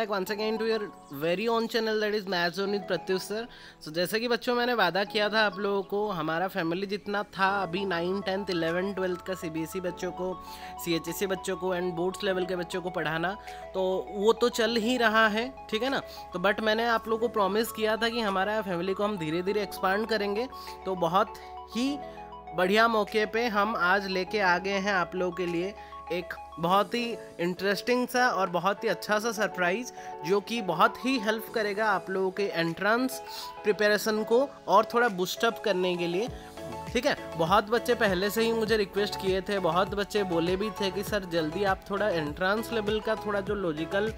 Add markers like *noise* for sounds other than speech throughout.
Back back once to your very very channel that is math zone with Pratyush sir so जैसे कि बच्चों मैंने वादा किया था आप लोगों को हमारा फैमिली जितना था अभी नाइन टेंथ इलेवन ट्वेल्थ का सीबीएसई e बच्चों को सी e बच्चों को एंड बोर्ड्स लेवल के बच्चों को पढ़ाना तो वो तो चल ही रहा है ठीक है ना तो बट मैंने आप लोगों को प्रॉमिस किया था कि हमारा फैमिली को हम धीरे धीरे एक्सपांड करेंगे तो बहुत ही बढ़िया मौके पे हम आज लेके आ गए हैं आप लोगों के लिए एक बहुत ही इंटरेस्टिंग सा और बहुत ही अच्छा सा सरप्राइज़ जो कि बहुत ही हेल्प करेगा आप लोगों के एंट्रेंस प्रिपरेशन को और थोड़ा बूस्टअप करने के लिए ठीक है बहुत बच्चे पहले से ही मुझे रिक्वेस्ट किए थे बहुत बच्चे बोले भी थे कि सर जल्दी आप थोड़ा एंट्रेंस लेवल का थोड़ा जो लॉजिकल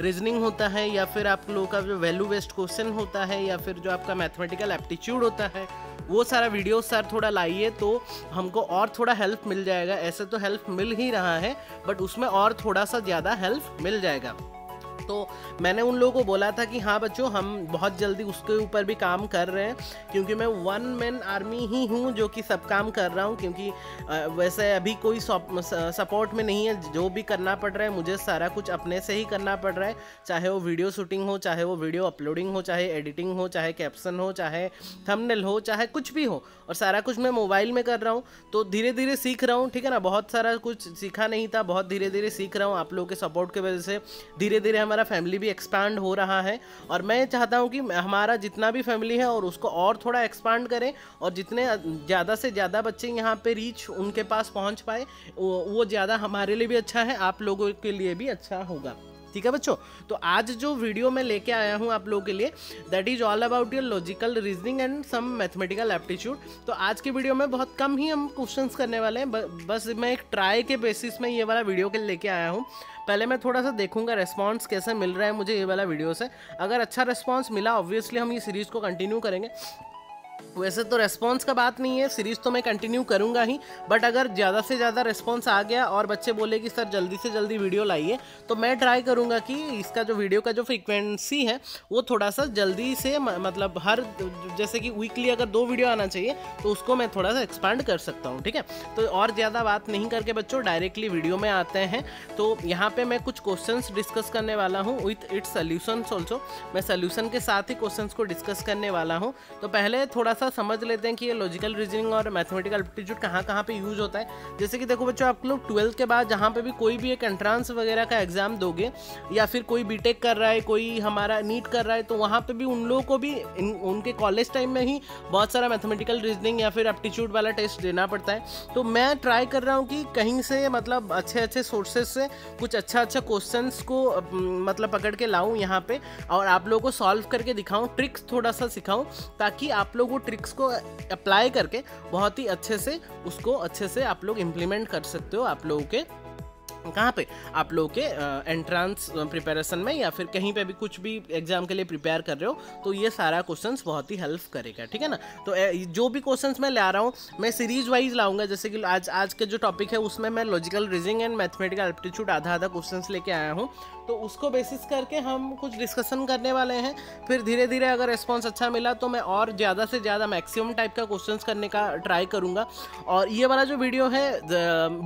रीजनिंग होता है या फिर आप लोगों का जो वैल्यू बेस्ड क्वेश्चन होता है या फिर जो आपका मैथमेटिकल एप्टीट्यूड होता है वो सारा वीडियो सर थोड़ा लाइए तो हमको और थोड़ा हेल्प मिल जाएगा ऐसे तो हेल्प मिल ही रहा है बट उसमें और थोड़ा सा ज़्यादा हेल्प मिल जाएगा तो मैंने उन लोगों को बोला था कि हाँ बच्चों हम बहुत जल्दी उसके ऊपर भी काम कर रहे हैं क्योंकि मैं वन मैन आर्मी ही हूँ जो कि सब काम कर रहा हूँ क्योंकि वैसे अभी कोई सपोर्ट में नहीं है जो भी करना पड़ रहा है मुझे सारा कुछ अपने से ही करना पड़ रहा है चाहे वो वीडियो शूटिंग हो चाहे वो वीडियो अपलोडिंग हो चाहे एडिटिंग हो चाहे कैप्शन हो चाहे थंबनेल हो चाहे कुछ भी हो और सारा कुछ मैं मोबाइल में कर रहा हूँ तो धीरे धीरे सीख रहा हूँ ठीक है ना बहुत सारा कुछ सीखा नहीं था बहुत धीरे धीरे सीख रहा हूँ आप लोगों के सपोर्ट की वजह से धीरे धीरे हमारा फैमिली भी एक्सपांड हो रहा है और मैं चाहता हूँ कि हमारा जितना भी फैमिली है और उसको और थोड़ा एक्सपांड करें और जितने ज़्यादा से ज़्यादा बच्चे यहाँ पे रीच उनके पास पहुँच पाए वो ज़्यादा हमारे लिए भी अच्छा है आप लोगों के लिए भी अच्छा होगा ठीक है बच्चों तो आज जो वीडियो मैं लेके आया हूँ आप लोगों के लिए that is all about your logical reasoning and some mathematical aptitude तो आज की वीडियो में बहुत कम ही हम क्वेश्चन करने वाले हैं बस मैं एक ट्राई के बेसिस में ये वाला वीडियो के लेके आया हूँ पहले मैं थोड़ा सा देखूंगा रेस्पॉन्स कैसे मिल रहा है मुझे ये वाला वीडियो से अगर अच्छा रिस्पॉन्स मिला ऑब्वियसली हम ये सीरीज़ को कंटिन्यू करेंगे वैसे तो रेस्पॉन्स का बात नहीं है सीरीज़ तो मैं कंटिन्यू करूँगा ही बट अगर ज़्यादा से ज़्यादा रेस्पॉन्स आ गया और बच्चे बोले कि सर जल्दी से जल्दी वीडियो लाइए तो मैं ट्राई करूंगा कि इसका जो वीडियो का जो फ्रिक्वेंसी है वो थोड़ा सा जल्दी से मतलब हर जैसे कि वीकली अगर दो वीडियो आना चाहिए तो उसको मैं थोड़ा सा एक्सपांड कर सकता हूँ ठीक है तो और ज़्यादा बात नहीं करके बच्चों डायरेक्टली वीडियो में आते हैं तो यहाँ पर मैं कुछ क्वेश्चन डिस्कस करने वाला हूँ विथ इट्स सल्यूशन ऑल्सो मैं सल्यूशन के साथ ही क्वेश्चन को डिस्कस करने वाला हूँ तो पहले थोड़ा थोड़ा सा समझ लेते हैं कि ये लॉजिकल रीजनिंग और मैथमेटिकल एप्टीट्यूड कहाँ कहाँ पे यूज होता है जैसे कि देखो बच्चों आप लोग ट्वेल्थ के बाद जहाँ पे भी कोई भी एक एंट्रांस वगैरह का एग्जाम दोगे या फिर कोई बी कर रहा है कोई हमारा नीट कर रहा है तो वहाँ पर भी उन लोगों को भी उनके कॉलेज टाइम में ही बहुत सारा मैथमेटिकल रीजनिंग या फिर एप्टीट्यूड वाला टेस्ट देना पड़ता है तो मैं ट्राई कर रहा हूँ कि कहीं से मतलब अच्छे अच्छे सोर्सेज से कुछ अच्छा अच्छा क्वेश्चन को मतलब पकड़ के लाऊँ यहाँ पे और आप लोगों को सॉल्व करके दिखाऊँ ट्रिक्स थोड़ा सा सिखाऊँ ताकि आप लोग वो ट्रिक्स को अप्लाई करके बहुत ही अच्छे से उसको अच्छे से आप लोग इम्प्लीमेंट कर सकते हो आप लोगों के कहाँ पे आप लोग के एंट्रेंस प्रिपरेशन में या फिर कहीं पे भी कुछ भी एग्जाम के लिए प्रिपेयर कर रहे हो तो ये सारा क्वेश्चंस बहुत ही हेल्प करेगा ठीक है ना तो जो भी क्वेश्चंस मैं ला रहा हूँ मैं सीरीज वाइज लाऊंगा जैसे कि आज आज के जो टॉपिक है उसमें मैं logical reasoning and mathematical aptitude आधा आधा क्वेश्चन लेके आया हूँ तो उसको बेसिस करके हम कुछ डिस्कशन करने वाले हैं फिर धीरे धीरे अगर रिस्पॉन्स अच्छा मिला तो मैं और ज़्यादा से ज़्यादा मैक्सिमम टाइप का क्वेश्चन करने का ट्राई करूँगा और ये वाला जो वीडियो है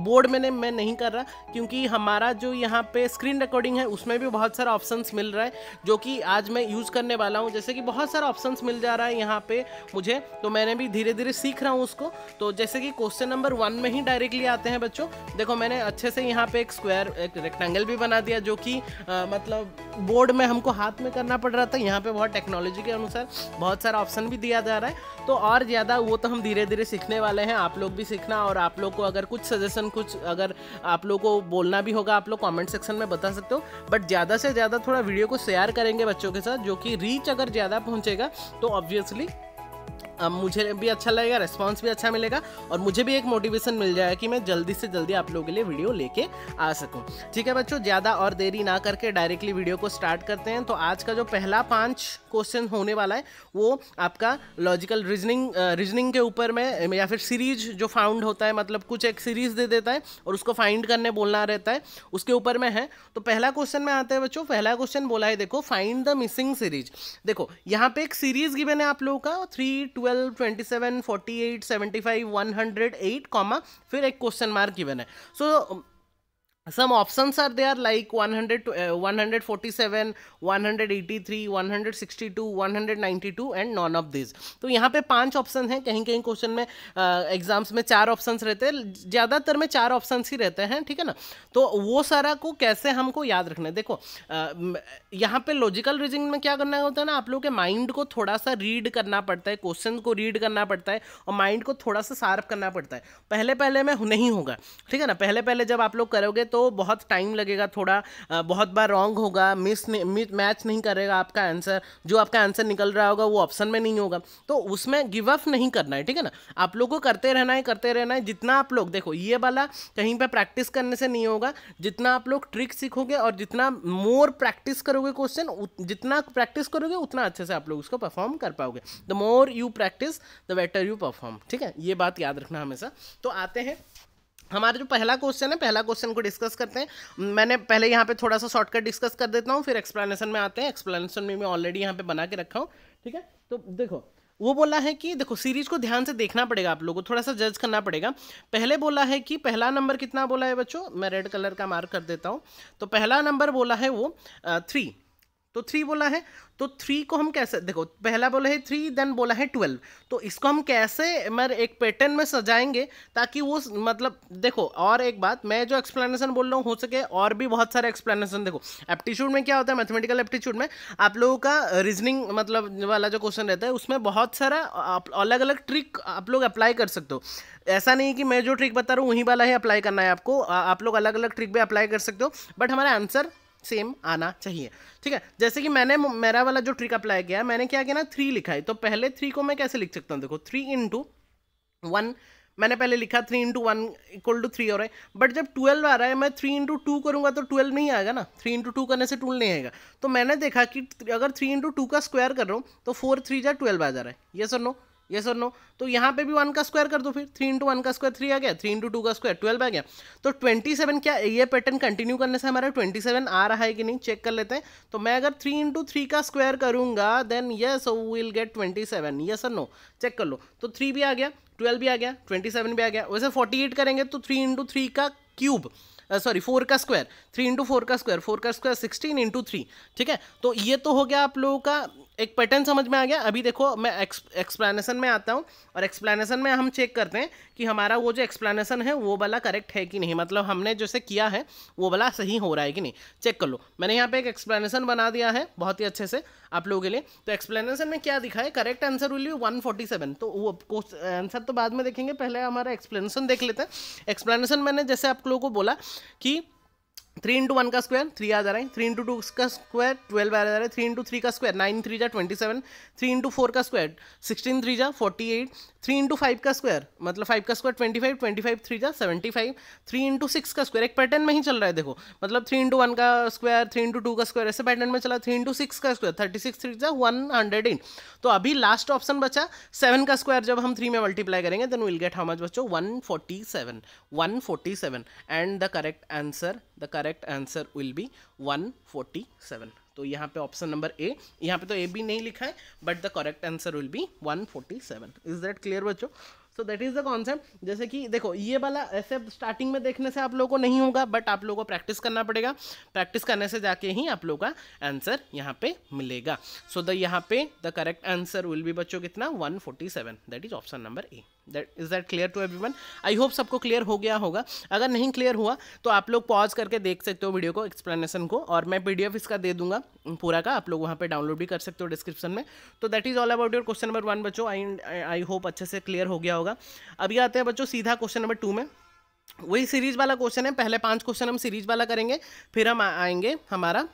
बोर्ड मैंने मैं नहीं कर रहा क्योंकि क्योंकि हमारा जो यहाँ पे स्क्रीन रिकॉर्डिंग है उसमें भी बहुत सारा ऑप्शंस मिल रहा है जो कि आज मैं यूज़ करने वाला हूँ जैसे कि बहुत सारा ऑप्शंस मिल जा रहा है यहाँ पे मुझे तो मैंने भी धीरे धीरे सीख रहा हूँ उसको तो जैसे कि क्वेश्चन नंबर वन में ही डायरेक्टली आते हैं बच्चों देखो मैंने अच्छे से यहाँ पे एक स्क्वायर एक रेक्टेंगल भी बना दिया जो कि मतलब बोर्ड में हमको हाथ में करना पड़ रहा था यहाँ पे बहुत टेक्नोलॉजी के अनुसार बहुत सारा ऑप्शन भी दिया जा रहा है तो और ज़्यादा वो तो हम धीरे धीरे सीखने वाले हैं आप लोग भी सीखना और आप लोग को अगर कुछ सजेशन कुछ अगर आप लोग को बोलना भी होगा आप लोग कॉमेंट सेक्शन में बता सकते हो बट ज़्यादा से ज़्यादा थोड़ा वीडियो को शेयर करेंगे बच्चों के साथ जो कि रीच अगर ज़्यादा पहुँचेगा तो ऑब्वियसली मुझे भी अच्छा लगेगा रिस्पॉन्स भी अच्छा मिलेगा और मुझे भी एक मोटिवेशन मिल जाएगा कि मैं जल्दी से जल्दी आप लोगों के लिए वीडियो लेके आ सकूँ ठीक है बच्चों ज़्यादा और देरी ना करके डायरेक्टली वीडियो को स्टार्ट करते हैं तो आज का जो पहला पाँच क्वेश्चन होने वाला है वो आपका लॉजिकल रीजनिंग रीजनिंग के ऊपर में या फिर सीरीज जो फाउंड होता है मतलब कुछ एक सीरीज दे देता है और उसको फाइंड करने बोलना रहता है उसके ऊपर में है तो पहला क्वेश्चन में आते हैं बच्चों पहला क्वेश्चन बोला है देखो फाइंड द मिसिंग सीरीज देखो यहाँ पे एक सीरीज गिवन है आप लोगों का three two twelve twenty seven forty eight seventy five one hundred eight comma फिर एक क्वेश्चन मार्क गिवन है so so, some options are there like 100 to, uh, 147 183 162 192 and none of this तो यहाँ पे पांच ऑप्शन हैं कहीं कहीं क्वेश्चन में एग्जाम्स uh, में चार ऑप्शंस रहते हैं ज़्यादातर में चार ऑप्शंस ही रहते हैं ठीक है ना तो वो सारा को कैसे हमको याद रखना है देखो uh, यहाँ पे लॉजिकल रीजनिंग में क्या करना होता है ना आप लोग के माइंड को थोड़ा सा रीड करना पड़ता है क्वेश्चन को रीड करना पड़ता है और माइंड को थोड़ा सा शार्प करना पड़ता है पहले पहले में नहीं होगा ठीक है ना पहले पहले जब आप लोग करोगे तो तो बहुत टाइम लगेगा थोड़ा बहुत बार रॉन्ग होगा मिस मैच नहीं करेगा आपका आंसर जो आपका आंसर निकल रहा होगा वो ऑप्शन में नहीं होगा तो उसमें गिव अप नहीं करना है ठीक है ना आप लोग को करते रहना है करते रहना है जितना आप लोग देखो ये वाला कहीं पर प्रैक्टिस करने से नहीं होगा जितना आप लोग ट्रिक सीखोगे और जितना मोर प्रैक्टिस करोगे क्वेश्चन जितना प्रैक्टिस करोगे उतना अच्छे से आप लोग उसको परफॉर्म कर पाओगे the more you practice the better you perform ठीक है ये बात याद रखना हमेशा तो आते हैं हमारा जो पहला क्वेश्चन है पहला क्वेश्चन को डिस्कस करते हैं मैंने पहले यहाँ पे थोड़ा सा शॉर्टकट डिस्कस कर देता हूँ फिर एक्सप्लेनेशन में आते हैं एक्सप्लेनेशन में मैं ऑलरेडी यहाँ पे बना के रखा हूँ ठीक है तो देखो वो बोला है कि देखो सीरीज को ध्यान से देखना पड़ेगा आप लोगों को थोड़ा सा जज करना पड़ेगा पहले बोला है कि पहला नंबर कितना बोला है बच्चों मैं रेड कलर का मार्क कर देता हूँ तो पहला नंबर बोला है वो थ्री uh, तो थ्री बोला है तो थ्री को हम कैसे देखो पहला बोला है थ्री देन बोला है ट्वेल्व तो इसको हम कैसे मैं एक पैटर्न में सजाएंगे ताकि वो मतलब देखो और एक बात मैं जो एक्सप्लेनेशन बोल रहा हूँ हो सके और भी बहुत सारे एक्सप्लेनेशन देखो एप्टीट्यूड में क्या होता है मैथमेटिकल एप्टीट्यूड में आप लोगों का रीजनिंग मतलब वाला जो क्वेश्चन रहता है उसमें बहुत सारा अलग अलग ट्रिक आप लोग अप्लाई कर सकते हो ऐसा नहीं कि मैं जो ट्रिक बता रहा हूँ वहीं वाला ही अप्लाई करना है आपको आप लोग अलग अलग ट्रिक भी अप्लाई कर सकते हो बट हमारा आंसर सेम आना चाहिए ठीक है जैसे कि मैंने मेरा वाला जो ट्रिक अप्लाई किया मैंने क्या किया ना थ्री लिखा है तो पहले थ्री को मैं कैसे लिख सकता हूँ देखो थ्री इंटू वन मैंने पहले लिखा three into one equal to three हो रहा है बट जब ट्वेल्व आ रहा है मैं थ्री इंटू टू करूँगा तो ट्वेल्व नहीं आएगा ना थ्री इंटू टू करने से टूल नहीं आएगा तो मैंने देखा कि अगर थ्री इंटू टू का स्क्वायर कर रहा हूँ तो फोर थ्री जा ट्वेल्व आ जा रहा है yes or no yes or no तो यहाँ पे भी वन का स्क्वायर कर दो फिर थ्री इंटू वन का स्क्वायर थ्री आ गया थ्री इंटू टू का स्क्वायर ट्वेल्व आ गया तो ट्वेंटी सेवन क्या ये पैटर्न कंटिन्यू करने से हमारा ट्वेंटी सेवन आ रहा है कि नहीं चेक कर लेते हैं तो मैं अगर थ्री इंटू थ्री का स्क्वायर करूंगा then yes will get twenty seven yes or no check कर लो तो थ्री भी आ गया ट्वेल्व भी आ गया ट्वेंटी सेवन भी आ गया वैसे फोर्टी एट करेंगे तो थ्री इंटू थ्री का क्यूब सॉरी फोर का स्क्वायर थ्री इंटू फोर का स्क्वायर फोर का स्क्वायर सिक्सटीन इंटू थ्री ठीक है तो ये तो हो गया आप लोगों का एक पैटर्न समझ में आ गया अभी देखो मैं एक्सप्लेनेशन में आता हूँ और एक्सप्लेनेशन में हम चेक करते हैं कि हमारा वो जो एक्सप्लेनेशन है वो वाला करेक्ट है कि नहीं मतलब हमने जैसे किया है वो वाला सही हो रहा है कि नहीं चेक कर लो मैंने यहाँ पे एक एक्सप्लेनेशन बना दिया है बहुत ही अच्छे से आप लोगों के लिए तो एक्सप्लेनेशन में क्या दिखा है correct answer will forty seven तो वो आंसर तो बाद में देखेंगे पहले हमारा एक्सप्लेनेशन देख लेते हैं एक्सप्लेनेशन मैंने जैसे आप लोगों को बोला कि थ्री इंटू वन का स्क्वायर थ्री आ जा रहा है थ्री इंटू टू का स्क्वायर ट्वेल्व आ जा रहा है थ्री इंटू थ्री का स्क्वायर नाइन थ्री जा twenty seven three into four का स्क्वायर सिक्सटीन थ्री जा forty eight three into five का स्क्वायर मतलब फाइव का square twenty five twenty five three का seventy five three into six का square एक पैटर्न में ही चल रहा है देखो मतलब थ्री इंटू वन का स्क्वायर थ्री इंटू टू का स्क्वायर ऐसे पैटर्न में चला थ्री इंटू सिक्स का स्क्वायर थर्टी सिक्स थ्री जा वन हंड्रेड इन तो अभी लास्ट ऑप्शन बचा सेवन का स्क्वायर जब हम थ्री में मल्टीप्लाई करेंगे then will get how much बच्चों one forty seven one forty seven and the correct answer the correct answer will be one forty seven तो यहाँ पे ऑप्शन नंबर ए यहाँ पे तो ए भी नहीं लिखा है but the correct answer will be 147 is that clear बच्चो so that is the concept जैसे कि देखो ये वाला ऐसे स्टार्टिंग में देखने से आप लोगों को नहीं होगा बट आप लोगों को प्रैक्टिस करना पड़ेगा प्रैक्टिस करने से जाके ही आप लोगों का आंसर यहाँ पे मिलेगा सो द यहाँ पे the correct answer will be बच्चों कितना 147 that is option number A that is that clear to everyone I hope सबको क्लियर हो गया होगा अगर नहीं क्लियर हुआ तो आप लोग पॉज करके देख सकते हो वीडियो को एक्सप्लेनेशन को और मैं पीडीएफ इसका दे दूंगा पूरा का आप लोग वहाँ पे डाउनलोड भी कर सकते हो डिस्क्रिप्शन में तो that is all about your question number one बच्चों आई आई होप अच्छे से क्लियर हो गया होगा अभी आते हैं बच्चों सीधा क्वेश्चन नंबर टू में वही सीरीज वाला क्वेश्चन है पहले पांच क्वेश्चन हम सीरीज वाला करेंगे फिर हम आएंगे हमारा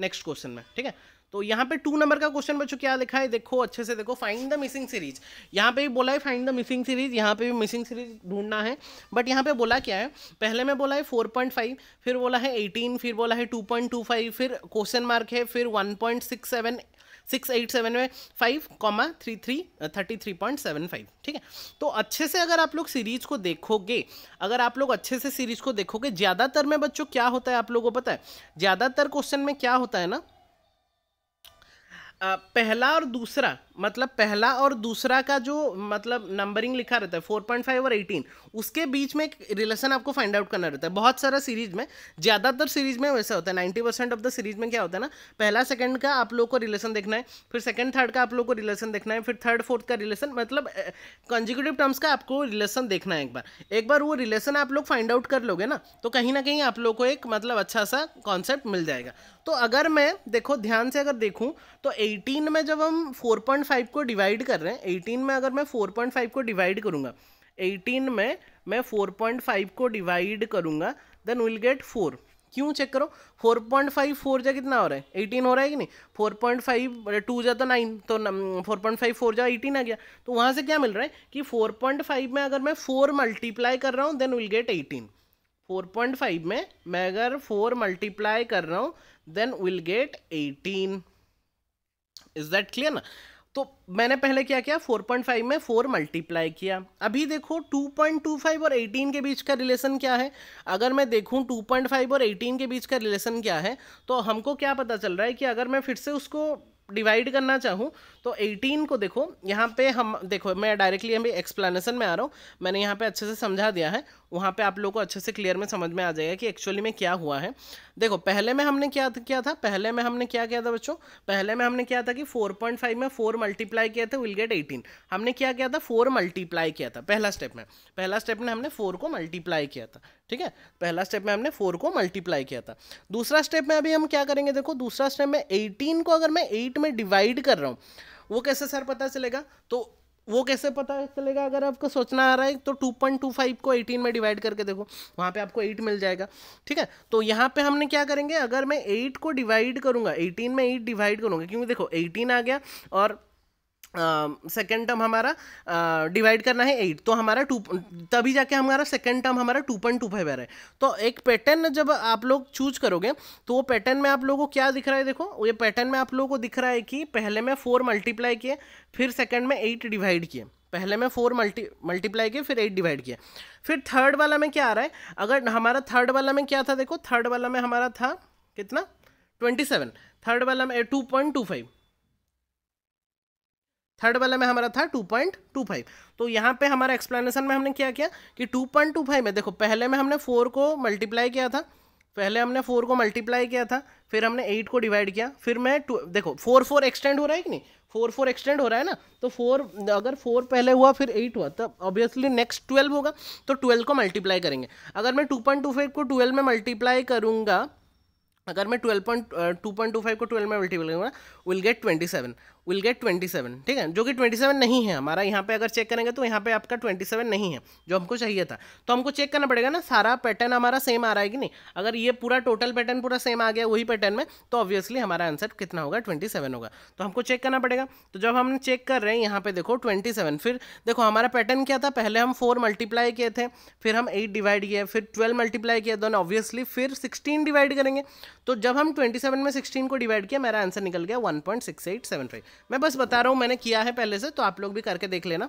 नेक्स्ट क्वेश्चन में ठीक है तो यहाँ पे टू नंबर का क्वेश्चन बच्चों क्या लिखा है देखो अच्छे से देखो फाइंड द मिसिंग सीरीज यहाँ पे भी बोला है फाइंड द मिसिंग सीरीज यहाँ पे भी मिसिंग सीरीज ढूंढना है बट यहाँ पे बोला क्या है पहले में बोला है फोर पॉइंट फाइव फिर बोला है एटीन फिर बोला है टू पॉइंट टू फाइव फिर क्वेश्चन मार्क है फिर one point six seven six eight seven में five comma three three thirty three point seven five ठीक है तो अच्छे से अगर आप लोग सीरीज को देखोगे अगर आप लोग अच्छे से सीरीज को देखोगे ज़्यादातर में बच्चों क्या होता है आप लोगों को पता है ज़्यादातर क्वेश्चन में क्या होता है ना पहला और दूसरा मतलब पहला और दूसरा का जो मतलब नंबरिंग लिखा रहता है फोर पॉइंट फाइव और एटीन उसके बीच में एक रिलेशन आपको फाइंड आउट करना रहता है बहुत सारा सीरीज में ज़्यादातर सीरीज में वैसा होता है ninety percent of the series में क्या होता है ना पहला सेकंड का आप लोग को रिलेशन देखना है फिर सेकंड थर्ड का आप लोग को रिलेशन देखना है फिर थर्ड फोर्थ का रिलेशन मतलब कंजिक्यूटिव टर्म्स का आपको रिलेशन देखना है एक बार एक बार वो रिलेशन आप लोग फाइंड आउट कर लोगे ना तो कहीं ना कहीं आप लोग को एक मतलब अच्छा सा कॉन्सेप्ट मिल जाएगा तो अगर मैं देखो ध्यान से अगर देखूँ तो एटीन में जब हम फोर पॉइंट 4.5 को डिवाइड कर रहे हैं 18 में अगर मैं 4.5 को डिवाइड करूँगा 18 में मैं 4.5 को डिवाइड करूँगा देन विल गेट 4 क्यों चेक करो 4.5 पॉइंट फाइव फोर जा कितना हो रहा है 18 हो रहा है कि नहीं 4.5 पॉइंट फाइव टू जा तो नाइन तो फोर पॉइंट फाइव तो फोर जा एटीन आ गया तो वहाँ से क्या मिल रहा है कि 4.5 में अगर मैं 4 मल्टीप्लाई कर रहा हूँ देन विल गेट 18 4.5 में मैं अगर 4 मल्टीप्लाई कर रहा हूँ then will get 18 is that clear ना तो मैंने पहले क्या किया 4.5 में 4 मल्टीप्लाई किया अभी देखो 2.25 और 18 के बीच का रिलेशन क्या है अगर मैं देखूं 2.5 और 18 के बीच का रिलेशन क्या है तो हमको क्या पता चल रहा है कि अगर मैं फिर से उसको डिवाइड करना चाहूं तो 18 को देखो यहाँ पे हम देखो मैं डायरेक्टली अभी एक्सप्लेनेशन में आ रहा हूँ मैंने यहाँ पे अच्छे से समझा दिया है वहाँ पे आप लोगों को अच्छे से क्लियर में समझ में आ जाएगा कि एक्चुअली में क्या हुआ है देखो पहले में हमने क्या किया था पहले में हमने क्या किया था बच्चों पहले में हमने क्या था कि 4.5 में 4 मल्टीप्लाई किया था विल गेट एटीन हमने क्या किया था 4 मल्टीप्लाई किया था पहला स्टेप में पहला स्टेप में हमने फोर को मल्टीप्लाई किया था ठीक है पहला स्टेप में हमने फोर को मल्टीप्लाई किया था दूसरा स्टेप में अभी हम क्या करेंगे देखो दूसरा स्टेप में एटीन को अगर मैं एट में डिवाइड कर रहा हूँ वो कैसे सर पता चलेगा तो वो कैसे पता चलेगा अगर आपको सोचना आ रहा है तो 2.25 को 18 में डिवाइड करके देखो वहाँ पे आपको 8 मिल जाएगा ठीक है तो यहाँ पे हमने क्या करेंगे अगर मैं 8 को डिवाइड करूँगा 18 में 8 डिवाइड करूँगा क्योंकि देखो 18 आ गया और सेकेंड टर्म हमारा डिवाइड करना है एट तो हमारा टू तभी जाके हमारा सेकेंड टर्म हमारा टू पॉइंट टू फाइव आ रहा है तो एक पैटर्न जब आप लोग चूज करोगे तो वो पैटर्न में आप लोगों को क्या दिख रहा है देखो ये पैटर्न में आप लोगों को दिख रहा है कि पहले में फोर मल्टीप्लाई किए फिर सेकेंड में एट डिवाइड किए पहले में फोर मल्टी मल्टीप्लाई किए फिर एट डिवाइड किया फिर थर्ड वाला में क्या आ रहा है अगर हमारा थर्ड वाला में क्या था देखो थर्ड वाला में हमारा था कितना ट्वेंटी सेवन थर्ड वाला में two point two five third वाले में हमारा था 2.25 तो यहाँ पे हमारा एक्सप्लेनेशन में हमने क्या किया कि 2.25 में देखो पहले में हमने फोर को मल्टीप्लाई किया था पहले हमने फोर को मल्टीप्लाई किया था फिर हमने एट को डिवाइड किया फिर मैं टू देखो फोर फोर एक्सटेंड हो रहा है कि नहीं फोर फोर एक्सटेंड हो रहा है ना तो फोर अगर फोर पहले हुआ फिर एट हुआ तब ऑब्वियसली नेक्स्ट ट्वेल्व होगा तो ट्वेल्व को मल्टीप्लाई करेंगे अगर मैं टू पॉइंट टू फाइव को ट्वेल्व में मल्टीप्लाई करूँगा अगर मैं twelve point two point two five को ट्वेल्व में मल्टीप्लाई करूँगा will get twenty seven will get twenty seven ठीक है जो कि ट्वेंटी सेवन नहीं है हमारा यहाँ पे अगर चेक करेंगे तो यहाँ पे आपका ट्वेंटी सेवन नहीं है जो हमको चाहिए था तो हमको चेक करना पड़ेगा ना सारा पैटर्न हमारा सेम आ रहा है कि नहीं अगर ये पूरा टोटल पैटर्न पूरा सेम आ गया वही पैटर्न में तो ऑब्वियसली हमारा आंसर कितना होगा ट्वेंटी सेवन होगा तो हमको चेक करना पड़ेगा तो जब हम चेक कर रहे हैं यहाँ पे देखो ट्वेंटी सेवन फिर देखो हमारा पैटर्न क्या था पहले हम फोर मल्टीप्लाई किए थे फिर हम एट डिवाइड किए फिर ट्वेल्व मल्टीप्लाई किया दोनों ऑब्वियसली फिर सिक्सटीन डिवाइड करेंगे तो जब हम ट्वेंटी सेवन में सिक्सटीन को डिवाइड किया मेरा आंसर निकल गया one point six eight seven five मैं बस बता रहा हूँ मैंने किया है पहले से तो आप लोग भी करके देख लेना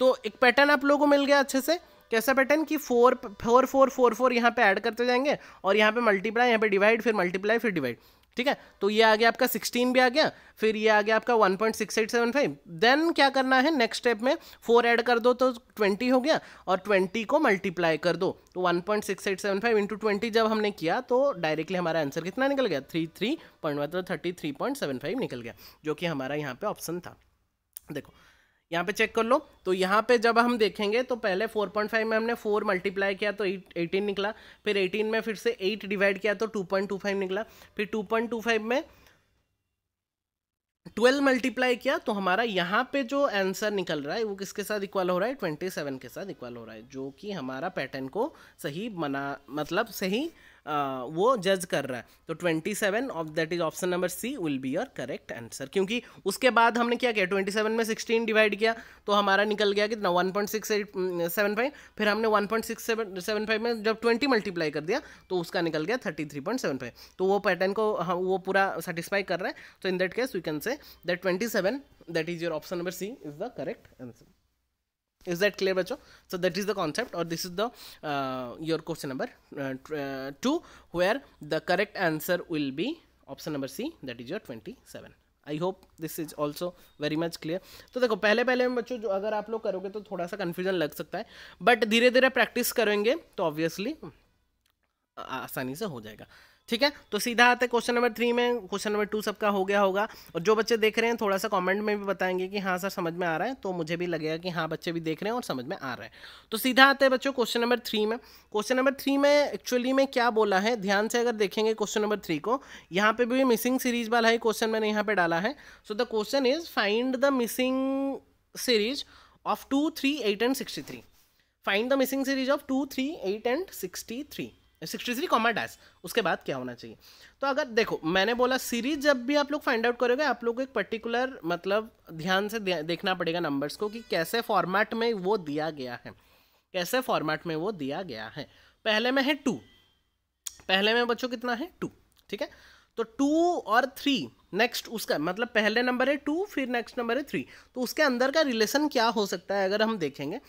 तो एक पैटर्न आप लोगों को मिल गया अच्छे से कैसा पैटर्न कि four four four four four यहाँ पे ऐड करते जाएंगे और यहाँ पे मल्टीप्लाई यहाँ पे डिवाइड फिर मल्टीप्लाई फिर डिवाइड ठीक है तो ये आ गया आपका 16 भी आ गया फिर ये आ गया आपका 1.6875 देन क्या करना है नेक्स्ट स्टेप में 4 ऐड कर दो तो 20 हो गया और 20 को मल्टीप्लाई कर दो तो 1.6875 इंटू ट्वेंटी जब हमने किया तो डायरेक्टली हमारा आंसर कितना निकल गया थ्री थ्री पॉइंट मतलब thirty three point seven five निकल गया जो कि हमारा यहाँ पे ऑप्शन था देखो यहाँ पे चेक कर लो तो यहाँ पे जब हम देखेंगे तो पहले 4.5 में हमने 4 मल्टीप्लाई किया तो 8 18 निकला फिर 18 में फिर से 8 डिवाइड किया तो 2.25 निकला फिर 2.25 में 12 मल्टीप्लाई किया तो हमारा यहाँ पे जो आंसर निकल रहा है वो किसके साथ इक्वल हो रहा है 27 के साथ इक्वल हो रहा है जो कि हमारा पैटर्न को सही मना मतलब सही वो जज कर रहा है तो twenty seven of that is option number C will be your correct answer क्योंकि उसके बाद हमने क्या किया ट्वेंटी सेवन में सिक्सटीन डिवाइड किया तो हमारा निकल गया कितना one point six eight seven five फिर हमने one point six seven seven five में जब ट्वेंटी मल्टीप्लाई कर दिया तो उसका निकल गया thirty three point seven five तो वो पैटर्न को हम वो पूरा सेटिस्फाई कर रहा है तो in that case we can say that twenty seven that is your option number C is the correct answer is that clear बच्चो so that is the concept और this is the your question number two where the correct answer will be option number C that is your twenty seven I hope this is also very much clear तो देखो पहले पहले में बच्चों जो अगर आप लोग करोगे तो थोड़ा सा कन्फ्यूजन लग सकता है बट धीरे धीरे प्रैक्टिस करेंगे तो ऑब्वियसली आसानी से हो जाएगा ठीक है तो सीधा आते क्वेश्चन नंबर थ्री में क्वेश्चन नंबर टू सबका हो गया होगा और जो बच्चे देख रहे हैं थोड़ा सा कमेंट में भी बताएंगे कि हाँ सर समझ में आ रहा है तो मुझे भी लगेगा कि हाँ बच्चे भी देख रहे हैं और समझ में आ रहा है तो सीधा आते हैं बच्चों क्वेश्चन नंबर थ्री में क्वेश्चन नंबर थ्री में एक्चुअली में क्या बोला है ध्यान से अगर देखेंगे क्वेश्चन नंबर थ्री को यहाँ पे भी मिसिंग सीरीज वाला ही क्वेश्चन मैंने यहाँ पे डाला है so the question is find the missing series of two three eight and sixty three find the missing series of two three eight and sixty three sixty three comma dash उसके बाद क्या होना चाहिए तो अगर देखो मैंने बोला सीरीज जब भी आप लोग फाइंड आउट करोगे आप लोग को एक पर्टिकुलर मतलब ध्यान से देखना पड़ेगा नंबर्स को कि कैसे फॉर्मेट में वो दिया गया है कैसे फॉर्मेट में वो दिया गया है पहले में है टू पहले में बच्चों कितना है टू ठीक है तो टू और थ्री नेक्स्ट उसका मतलब पहले नंबर है टू फिर नेक्स्ट नंबर है थ्री तो उसके अंदर का रिलेशन क्या हो सकता है अगर हम देखेंगे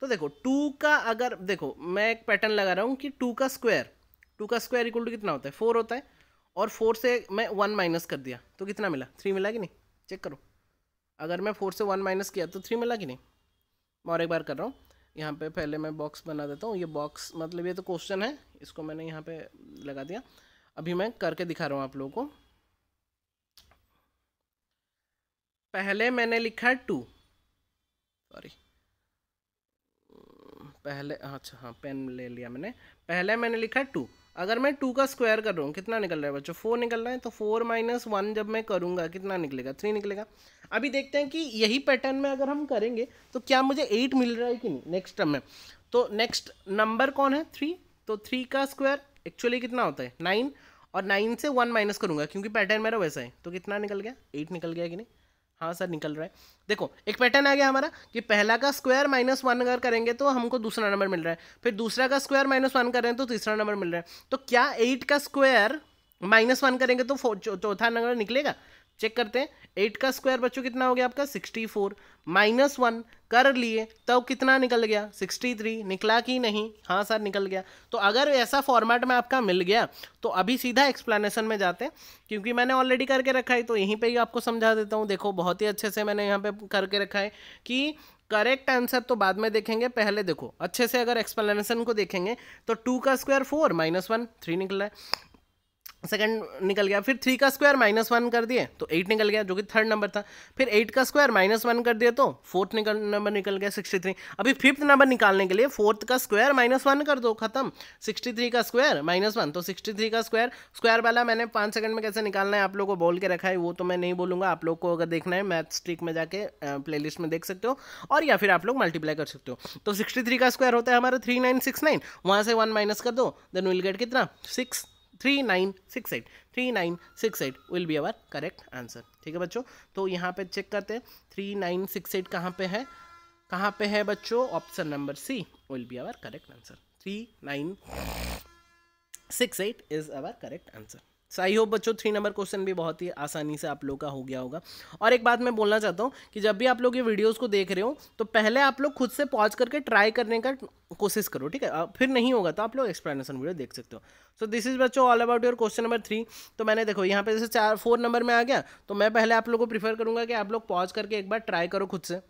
तो देखो टू का अगर देखो मैं एक पैटर्न लगा रहा हूँ कि टू का स्क्वायर टू का स्क्वायर इक्वल टू कितना होता है फोर होता है और फोर से मैं वन माइनस कर दिया तो कितना मिला थ्री मिला कि नहीं चेक करो अगर मैं फोर से वन माइनस किया तो थ्री मिला कि नहीं मैं और एक बार कर रहा हूँ यहाँ पे पहले मैं बॉक्स बना देता हूँ ये बॉक्स मतलब ये तो क्वेश्चन है इसको मैंने यहाँ पे लगा दिया अभी मैं करके दिखा रहा हूँ आप लोगों को पहले मैंने लिखा है टू सॉरी पहले अच्छा हाँ पेन ले लिया मैंने पहले मैंने लिखा है टू अगर मैं टू का स्क्वायर कर रहा हूँ कितना निकल रहा है बच्चों फोर निकल रहा है तो फोर माइनस वन जब मैं करूँगा कितना निकलेगा थ्री निकलेगा अभी देखते हैं कि यही पैटर्न में अगर हम करेंगे तो क्या मुझे एट मिल रहा है कि नहीं नेक्स्ट टर्म में तो नेक्स्ट नंबर कौन है थ्री तो थ्री का स्क्वायर एक्चुअली कितना होता है नाइन और नाइन से वन माइनस करूँगा क्योंकि पैटर्न मेरा वैसा है तो कितना निकल गया एट निकल गया कि नहीं हाँ सर निकल रहा है देखो एक पैटर्न आ गया हमारा कि पहला का स्क्वायर माइनस वन अगर करेंगे तो हमको दूसरा नंबर मिल रहा है फिर दूसरा का स्क्वायर माइनस वन करें तो तीसरा नंबर मिल रहा है तो क्या एट का स्क्वायर माइनस वन करेंगे तो चौथा नंबर निकलेगा चेक करते हैं एट का स्क्वायर बच्चों कितना हो गया आपका सिक्सटी फोर माइनस वन कर लिए तब तो कितना निकल गया सिक्सटी थ्री निकला कि नहीं हाँ सर निकल गया तो अगर ऐसा फॉर्मेट में आपका मिल गया तो अभी सीधा एक्सप्लेनेशन में जाते हैं क्योंकि मैंने ऑलरेडी करके रखा है तो यहीं पे ही आपको समझा देता हूँ देखो बहुत ही अच्छे से मैंने यहाँ पे करके रखा है कि करेक्ट आंसर तो बाद में देखेंगे पहले देखो अच्छे से अगर एक्सप्लेनेशन को देखेंगे तो टू का square four minus one three निकला है सेकेंड निकल गया फिर थ्री का स्क्वायर माइनस वन कर दिए तो एट निकल गया जो कि थर्ड नंबर था फिर एट का स्क्वायर माइनस वन कर दिए तो फोर्थ निकल नंबर निकल गया सिक्सटी थ्री अभी फिफ्थ नंबर निकालने के लिए फोर्थ का स्क्वायर माइनस वन कर दो खत्म सिक्सटी थ्री का स्क्वायर माइनस वन तो सिक्सटी थ्री का स्क्वायर स्क्वायर वाला मैंने पाँच सेकंड में कैसे निकालना है आप लोग को बोल के रखा है वो तो मैं नहीं बोलूँगा आप लोग को अगर देखना है मैथ स्ट्रिक में जाकर प्ले में देख सकते हो और या फिर आप लोग मल्टीप्लाई कर सकते हो तो सिक्सटी का स्क्वायर होता है हमारा थ्री नाइन सिक्स नाइन वहाँ से वन माइनस कर दो देन विल गेट कितना six three three nine nine six eight six eight will be our correct answer ठीक है बच्चों तो यहाँ पे चेक करते हैं थ्री नाइन सिक्स एट कहाँ पर है कहाँ पे है बच्चों option number C will be our correct answer three nine six eight is our correct answer so I hope बच्चों थ्री नंबर क्वेश्चन भी बहुत ही आसानी से आप लोग का हो गया होगा और एक बात मैं बोलना चाहता हूँ कि जब भी आप लोग ये वीडियोस को देख रहे हो तो पहले आप लोग खुद से पॉज करके ट्राई करने का कोशिश करो ठीक है फिर नहीं होगा तो आप लोग एक्सप्लेनेशन वीडियो देख सकते हो सो दिस इज़ बच्चों all about your question number three तो मैंने देखो यहाँ पे जैसे चार फोर नंबर में आ गया तो मैं पहले आप लोग को प्रीफर करूँगा कि आप लोग पॉज करके एक बार ट्राई करो खुद से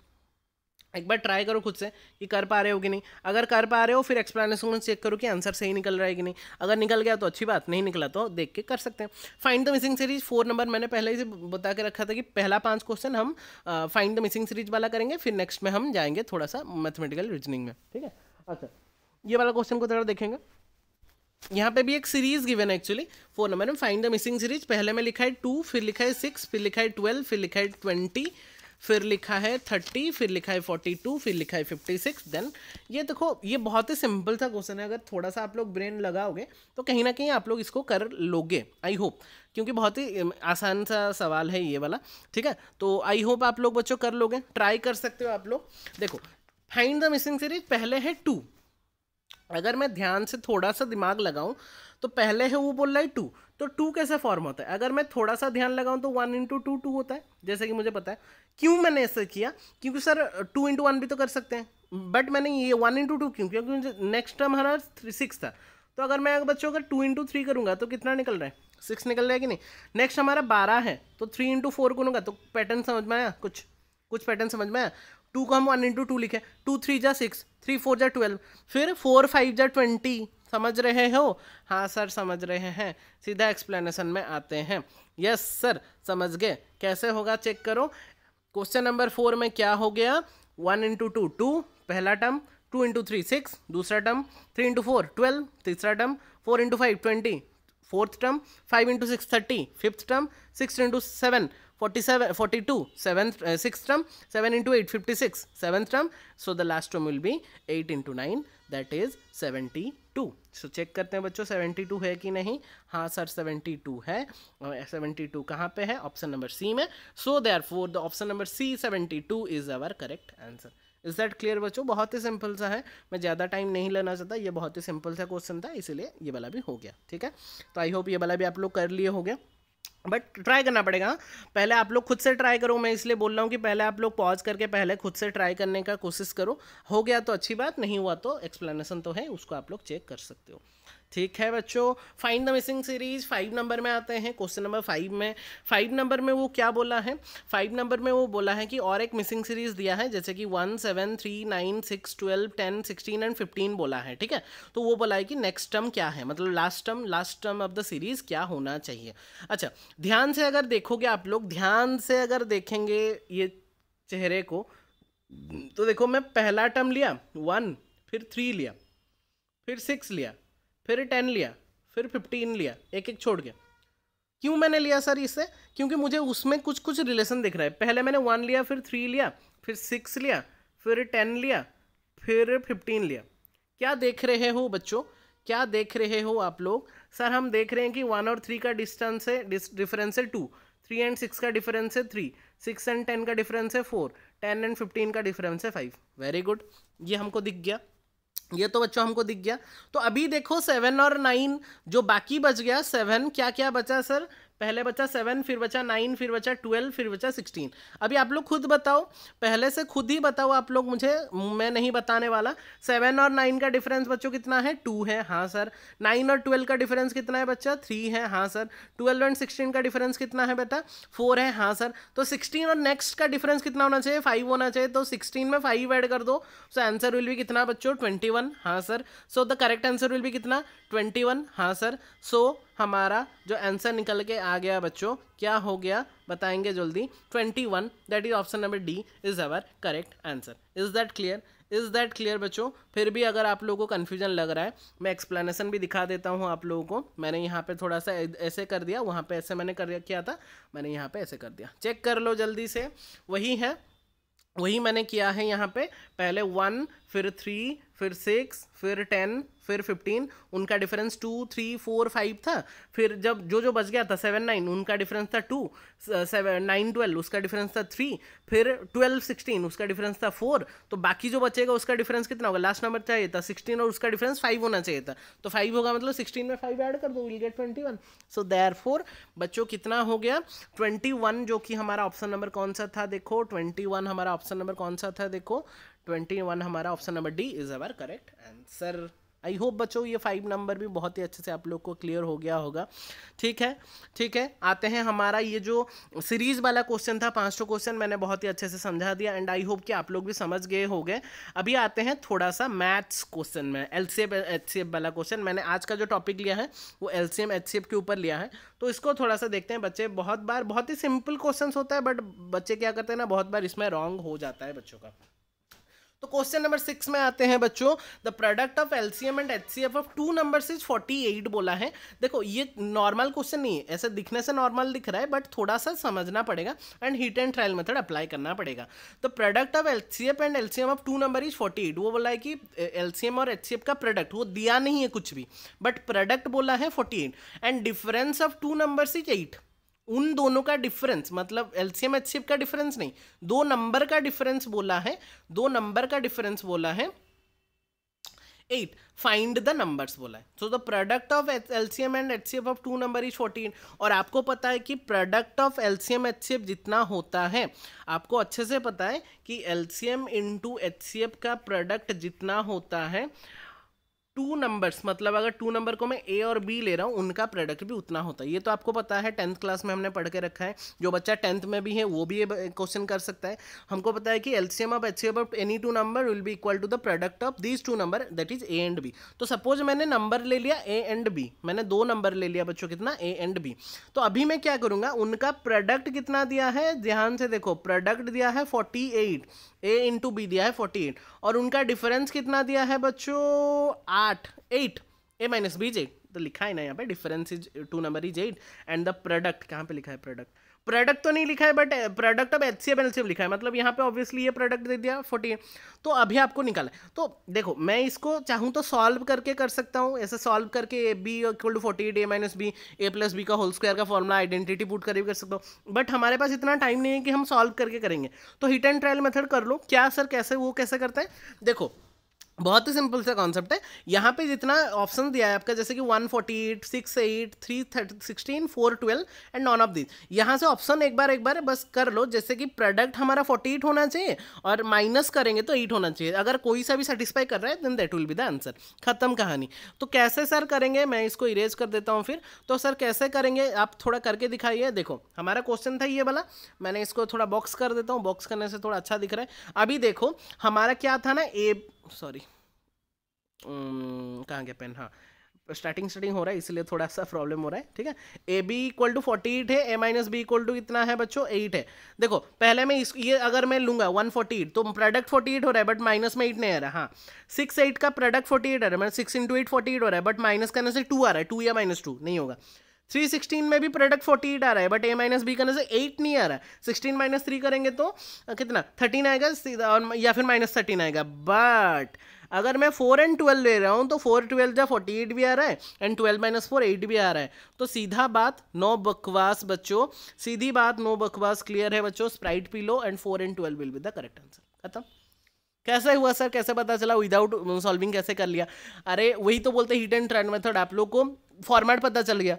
एक बार ट्राई करो खुद से कि कर पा रहे हो कि नहीं अगर कर पा रहे हो फिर एक्सप्लेनेशन चेक करो कि आंसर सही निकल रहा है कि नहीं अगर निकल गया तो अच्छी बात नहीं निकला तो देख के कर सकते हैं find the missing series four number मैंने पहले ही से बता के रखा था कि पहला पांच क्वेश्चन हम फाइंड द मिसिंग सीरीज वाला करेंगे फिर नेक्स्ट में हम जाएंगे थोड़ा सा मैथमेटिकल रीजनिंग में ठीक है अच्छा ये वाला क्वेश्चन को थोड़ा देखेंगे यहाँ पे भी एक सीरीज गिवन है एक्चुअली फोर नंबर में फाइंड द मिसिंग सीरीज पहले में लिखा है टू फिर लिखा है सिक्स फिर लिखा है ट्वेल्व फिर लिखा है ट्वेंटी फिर लिखा है थर्टी फिर लिखा है फोर्टी टू फिर लिखा है फिफ्टी सिक्स देन ये देखो ये बहुत ही सिंपल था क्वेश्चन है अगर थोड़ा सा आप लोग ब्रेन लगाओगे तो कहीं ना कहीं आप लोग इसको कर लोगे आई होप क्योंकि बहुत ही आसान सा सवाल है ये वाला ठीक है तो आई होप आप लोग बच्चों कर लोगे ट्राई कर सकते हो आप लोग देखो फाइंड द मिसिंग सीरीज पहले है टू अगर मैं ध्यान से थोड़ा सा दिमाग लगाऊं तो पहले है वो बोल रहा है टू तो टू कैसे फॉर्म होता है अगर मैं थोड़ा सा ध्यान लगाऊँ तो वन इंटू टू टू होता है जैसे कि मुझे पता है क्यों मैंने ऐसा किया क्योंकि सर टू इंटू वन भी तो कर सकते हैं बट मैंने ये वन इंटू टू क्यों क्योंकि नेक्स्ट टर्म हमारा थ्री सिक्स था तो अगर मैं बच्चों अगर टू इंटू थ्री करूँगा तो कितना निकल रहा है सिक्स निकल रहा है कि नहीं नेक्स्ट हमारा बारह है तो थ्री इंटू फोर करूँगा तो पैटर्न समझ में आया कुछ कुछ पैटर्न समझ में आया टू को हम वन इंटू टू लिखे टू थ्री जा सिक्स थ्री फोर जा ट्वेल्व फिर फोर फाइव जा ट्वेंटी समझ रहे हो हाँ सर समझ रहे हैं सीधा एक्सप्लेनेशन में आते हैं यस सर समझ गए कैसे होगा चेक करो क्वेश्चन नंबर फोर में क्या हो गया वन इंटू टू टू पहला term two into three six दूसरा term three into four twelve तीसरा term four into five twenty fourth term five into six thirty fifth term six into seven forty seven forty two seventh six term seven into eight fifty six seventh term so the last term will be eight into nine that is seventy two so check करते हैं बच्चों seventy two है कि नहीं हाँ sir seventy two है seventy two कहाँ पर है ऑप्शन नंबर सी में so therefore the option number C seventy two is our correct answer is that clear बच्चों बहुत ही सिंपल सा है मैं ज़्यादा टाइम नहीं लेना चाहता ये बहुत ही सिंपल सा क्वेश्चन था इसीलिए ये वाला भी हो गया ठीक है तो आई होप ये वाला भी आप लोग कर लिए हो गया बट ट्राई करना पड़ेगा पहले आप लोग खुद से ट्राई करो मैं इसलिए बोल रहा हूँ कि पहले आप लोग पॉज करके पहले खुद से ट्राई करने का कोशिश करो हो गया तो अच्छी बात नहीं हुआ तो एक्सप्लेनेशन तो है उसको आप लोग चेक कर सकते हो ठीक है बच्चों find the missing series five number में आते हैं क्वेश्चन नंबर फाइव में फाइव नंबर में वो क्या बोला है फाइव नंबर में वो बोला है कि और एक मिसिंग सीरीज दिया है जैसे कि one seven three nine six twelve ten sixteen and fifteen बोला है ठीक है तो वो बोला है कि नेक्स्ट टर्म क्या है मतलब last term last term of the series क्या होना चाहिए अच्छा ध्यान से अगर देखोगे आप लोग ध्यान से अगर देखेंगे ये चेहरे को तो देखो मैं पहला टर्म लिया वन फिर थ्री लिया फिर सिक्स लिया फिर टेन लिया फिर फिफ्टीन लिया एक एक छोड़ गया क्यों मैंने लिया सर इससे क्योंकि मुझे उसमें कुछ कुछ रिलेशन दिख रहा है पहले मैंने वन लिया फिर थ्री लिया फिर सिक्स लिया फिर टेन लिया फिर फिफ्टीन लिया क्या देख रहे हो बच्चों क्या देख रहे हो आप लोग सर हम देख रहे हैं कि वन और थ्री का डिस्टेंस है डिफरेंस है टू थ्री एंड सिक्स का डिफरेंस है थ्री सिक्स एंड टेन का डिफरेंस है फोर टेन एंड फिफ्टीन का डिफरेंस है फाइव वेरी गुड ये हमको दिख गया ये तो बच्चों हमको दिख गया तो अभी देखो सेवन और नाइन जो बाकी बच गया सेवन क्या क्या बचा सर पहले बचा सेवन फिर बचा नाइन फिर बचा ट्वेल्व फिर बचा सिक्सटीन अभी आप लोग खुद बताओ पहले से खुद ही बताओ आप लोग मुझे मैं नहीं बताने वाला सेवन और नाइन का डिफरेंस बच्चों कितना है टू है हाँ सर नाइन और ट्वेल्व का डिफरेंस कितना है बच्चा थ्री है हाँ सर ट्वेल्व एंड सिक्सटीन का डिफरेंस कितना है बेटा फोर है हाँ सर तो सिक्सटीन और नेक्स्ट का डिफरेंस कितना होना चाहिए फाइव होना चाहिए तो सिक्सटीन में फाइव ऐड कर दो सो आंसर विल भी कितना बच्चों ट्वेंटी वन हाँ sir so the correct answer will भी कितना ट्वेंटी वन हाँ सर सो हमारा जो आंसर निकल के आ गया बच्चों क्या हो गया बताएंगे जल्दी twenty one that is option number D is our correct answer is that clear is that clear बच्चों फिर भी अगर आप लोगों को कन्फ्यूजन लग रहा है मैं एक्सप्लेनेशन भी दिखा देता हूँ आप लोगों को मैंने यहाँ पे थोड़ा सा ऐसे कर दिया वहाँ पे ऐसे मैंने कर किया था मैंने यहाँ पे ऐसे कर दिया चेक कर लो जल्दी से वही है वही मैंने किया है यहाँ पे पहले वन फिर थ्री फिर सिक्स फिर टेन फिर फिफ्टीन उनका difference two three four five था फिर जब जो जो बच गया था सेवन नाइन उनका डिफरेंस था टू सेवन नाइन ट्वेल्व उसका डिफरेंस था थ्री फिर ट्वेल्व सिक्सटीन उसका डिफरेंस था फोर तो बाकी जो बचेगा उसका डिफरेंस कितना होगा लास्ट नंबर चाहिए था सिक्सटीन और उसका डिफरेंस फाइव होना चाहिए था तो फाइव होगा मतलब सिक्सटीन में फाइव ऐड कर दो will get twenty one so therefore बच्चों कितना हो गया ट्वेंटी वन जो कि हमारा ऑप्शन नंबर कौन सा था देखो ट्वेंटी वन हमारा ऑप्शन नंबर कौन सा था देखो ट्वेंटी वन हमारा option number D is our correct answer I hope बच्चों ये फाइव नंबर भी बहुत ही अच्छे से आप लोग को क्लियर हो गया होगा ठीक है ठीक है आते हैं हमारा ये जो सीरीज़ वाला क्वेश्चन था सौ क्वेश्चन मैंने बहुत ही अच्छे से समझा दिया एंड आई होप कि आप लोग भी समझ गए हो गए अभी आते हैं थोड़ा सा मैथ्स क्वेश्चन में L C F H C F वाला क्वेश्चन मैंने आज का जो टॉपिक लिया है वो L C M H C F के ऊपर लिया है तो इसको थोड़ा सा देखते हैं बच्चे बहुत बार बहुत ही सिंपल क्वेश्चन होता है बट बच्चे क्या करते हैं ना बहुत बार इसमें रॉन्ग हो जाता है बच्चों का तो क्वेश्चन नंबर सिक्स में आते हैं बच्चों the product of LCM and H C F of two number is forty eight बोला है देखो ये नॉर्मल क्वेश्चन नहीं है ऐसे दिखने से नॉर्मल दिख रहा है बट थोड़ा सा समझना पड़ेगा and hit and trial method apply करना पड़ेगा तो product of LCF and LCM of two number is forty eight वो बोला है कि एलसीएम और एफ का प्रोडक्ट वो दिया नहीं है कुछ भी बट प्रोडक्ट बोला है eight and difference of two number is eight उन दोनों का डिफरेंस मतलब एलसीएम एच का डिफरेंस नहीं दो नंबर का डिफरेंस बोला है दो नंबर का डिफरेंस बोला है एट फाइंड द नंबर्स बोला है so the product of LCM and H of two number is fourteen और आपको पता है कि प्रोडक्ट ऑफ एलसीएम एच जितना होता है आपको अच्छे से पता है कि एलसीएम इंटू एच का प्रोडक्ट जितना होता है टू नंबर्स मतलब अगर टू नंबर को मैं ए और बी ले रहा हूँ उनका प्रोडक्ट भी उतना होता है ये तो आपको पता है टेंथ क्लास में हमने पढ़ के रखा है जो बच्चा टेंथ में भी है वो भी ये क्वेश्चन कर सकता है हमको पता है कि LCM of H of any two number will be equal to the product of these two number that is A and B तो सपोज मैंने नंबर ले लिया ए एंड बी मैंने दो नंबर ले लिया बच्चों कितना ए एंड बी तो अभी मैं क्या करूँगा उनका प्रोडक्ट कितना दिया है ध्यान से देखो प्रोडक्ट दिया है forty eight A into B दिया है फोर्टी एट और उनका डिफरेंस कितना दिया है बच्चों आठ eight A minus B Z तो लिखा है ना यहाँ पे difference is two number is eight and the product कहाँ पे लिखा है प्रोडक्ट प्रोडक्ट तो नहीं लिखा है बट प्रोडक्ट eh, अब एच सी लिखा है मतलब यहाँ पे ऑब्वियसली ये प्रोडक्ट दे दिया फोर्टी तो अभी आपको निकाला तो देखो मैं इसको चाहूँ तो सॉल्व करके कर सकता हूँ ऐसे सॉल्व करके A B equal to forty eight A minus B A plus B का होल स्क्वायर का फॉर्मूला आइडेंटिटी पुट करके कर सकता हूँ बट हमारे पास इतना टाइम नहीं है कि हम सॉल्व करके करेंगे तो हिट एंड ट्रायल मेथड कर लो क्या सर कैसे वो कैसे करते हैं देखो बहुत ही सिंपल सा कॉन्सेप्ट है यहाँ पे जितना ऑप्शन दिया है आपका जैसे कि one forty eight six eight three thirty sixteen four twelve and none of this यहाँ से ऑप्शन एक बार एक बार बस कर लो जैसे कि प्रोडक्ट हमारा फोर्टी एट होना चाहिए और माइनस करेंगे तो एट होना चाहिए अगर कोई सा भी सेटिस्फाई कर रहा है then that will be the answer खत्म कहानी तो कैसे सर करेंगे मैं इसको इरेज कर देता हूँ फिर तो सर कैसे करेंगे आप थोड़ा करके दिखाइए देखो हमारा क्वेश्चन था ये वाला मैंने इसको थोड़ा बॉक्स कर देता हूँ बॉक्स करने से थोड़ा अच्छा दिख रहा है अभी देखो हमारा क्या था ना ए सॉरी um, कहाँ गया पेन हाँ स्टार्टिंग स्टार्टिंग हो रहा है इसलिए थोड़ा सा प्रॉब्लम हो रहा है ठीक है A B equal to forty eight है A minus B equal to कितना है बच्चों एट है देखो पहले मैं इस ये अगर मैं लूंगा वन फोर्टी एट तो प्रोडक्ट फोर्टी एट हो रहा है बट माइनस में एट नहीं आ रहा हाँ सिक्स एट का प्रोडक्ट फोर्टी एट आ रहा है मैं six into eight forty eight हो रहा है बट माइनस करने से टू आ रहा है टू या माइनस टू नहीं होगा थ्री सिक्सटीन में भी प्रोडक्ट फोर्टी एट आ रहा है बट ए माइनस बी करने से एट नहीं आ रहा है सिक्सटीन माइनस थ्री करेंगे तो कितना थर्टीन आएगा और या फिर माइनस थर्टीन आएगा बट अगर मैं फोर एंड ट्वेल्व ले रहा हूँ तो फोर ट्वेल्व जहाँ फोर्टी एट भी आ रहा है and twelve minus four eight भी आ रहा है तो सीधा बात नो बकवास बच्चों सीधी बात नो बकवास क्लियर है बच्चों स्प्राइट पी लो and four and twelve will be the correct answer खत्म कैसे हुआ सर कैसे पता चला विदाउट सॉल्विंग कैसे कर लिया अरे वही तो बोलते हीट एंड ट्रेंड मेथड आप लोग को फॉर्मेट पता चल गया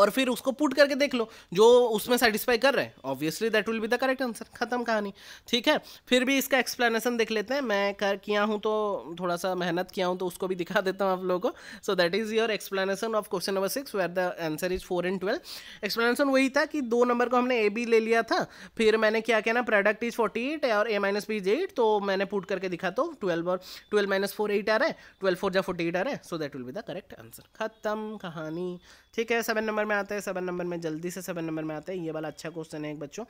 और फिर उसको पुट करके देख लो जो उसमें सेटिस्फाई कर रहे हैं obviously that will be the correct answer खत्म कहानी ठीक है फिर भी इसका एक्सप्लेनेशन देख लेते हैं मैं कर किया हूँ तो थोड़ा सा मेहनत किया हूँ तो उसको भी दिखा देता हूँ आप लोगों को so that is your explanation of question number six where the answer is four and twelve explanation वही था कि दो नंबर को हमने ए बी ले लिया था फिर मैंने क्या किया ना प्रोडक्ट इज फोर्टी एट और A minus B is eight तो मैंने पुट करके दिखा तो ट्वेल्व और ट्वेल्व माइनस फोर एट आ रहा है ट्वेल्व फोर जा फोर्टी एट आ रहा है so that will be the correct answer खत्म कहानी ठीक है सेवन नंबर में आता है सेवन नंबर में जल्दी से सेवन नंबर में आता है ये वाला अच्छा क्वेश्चन है एक बच्चों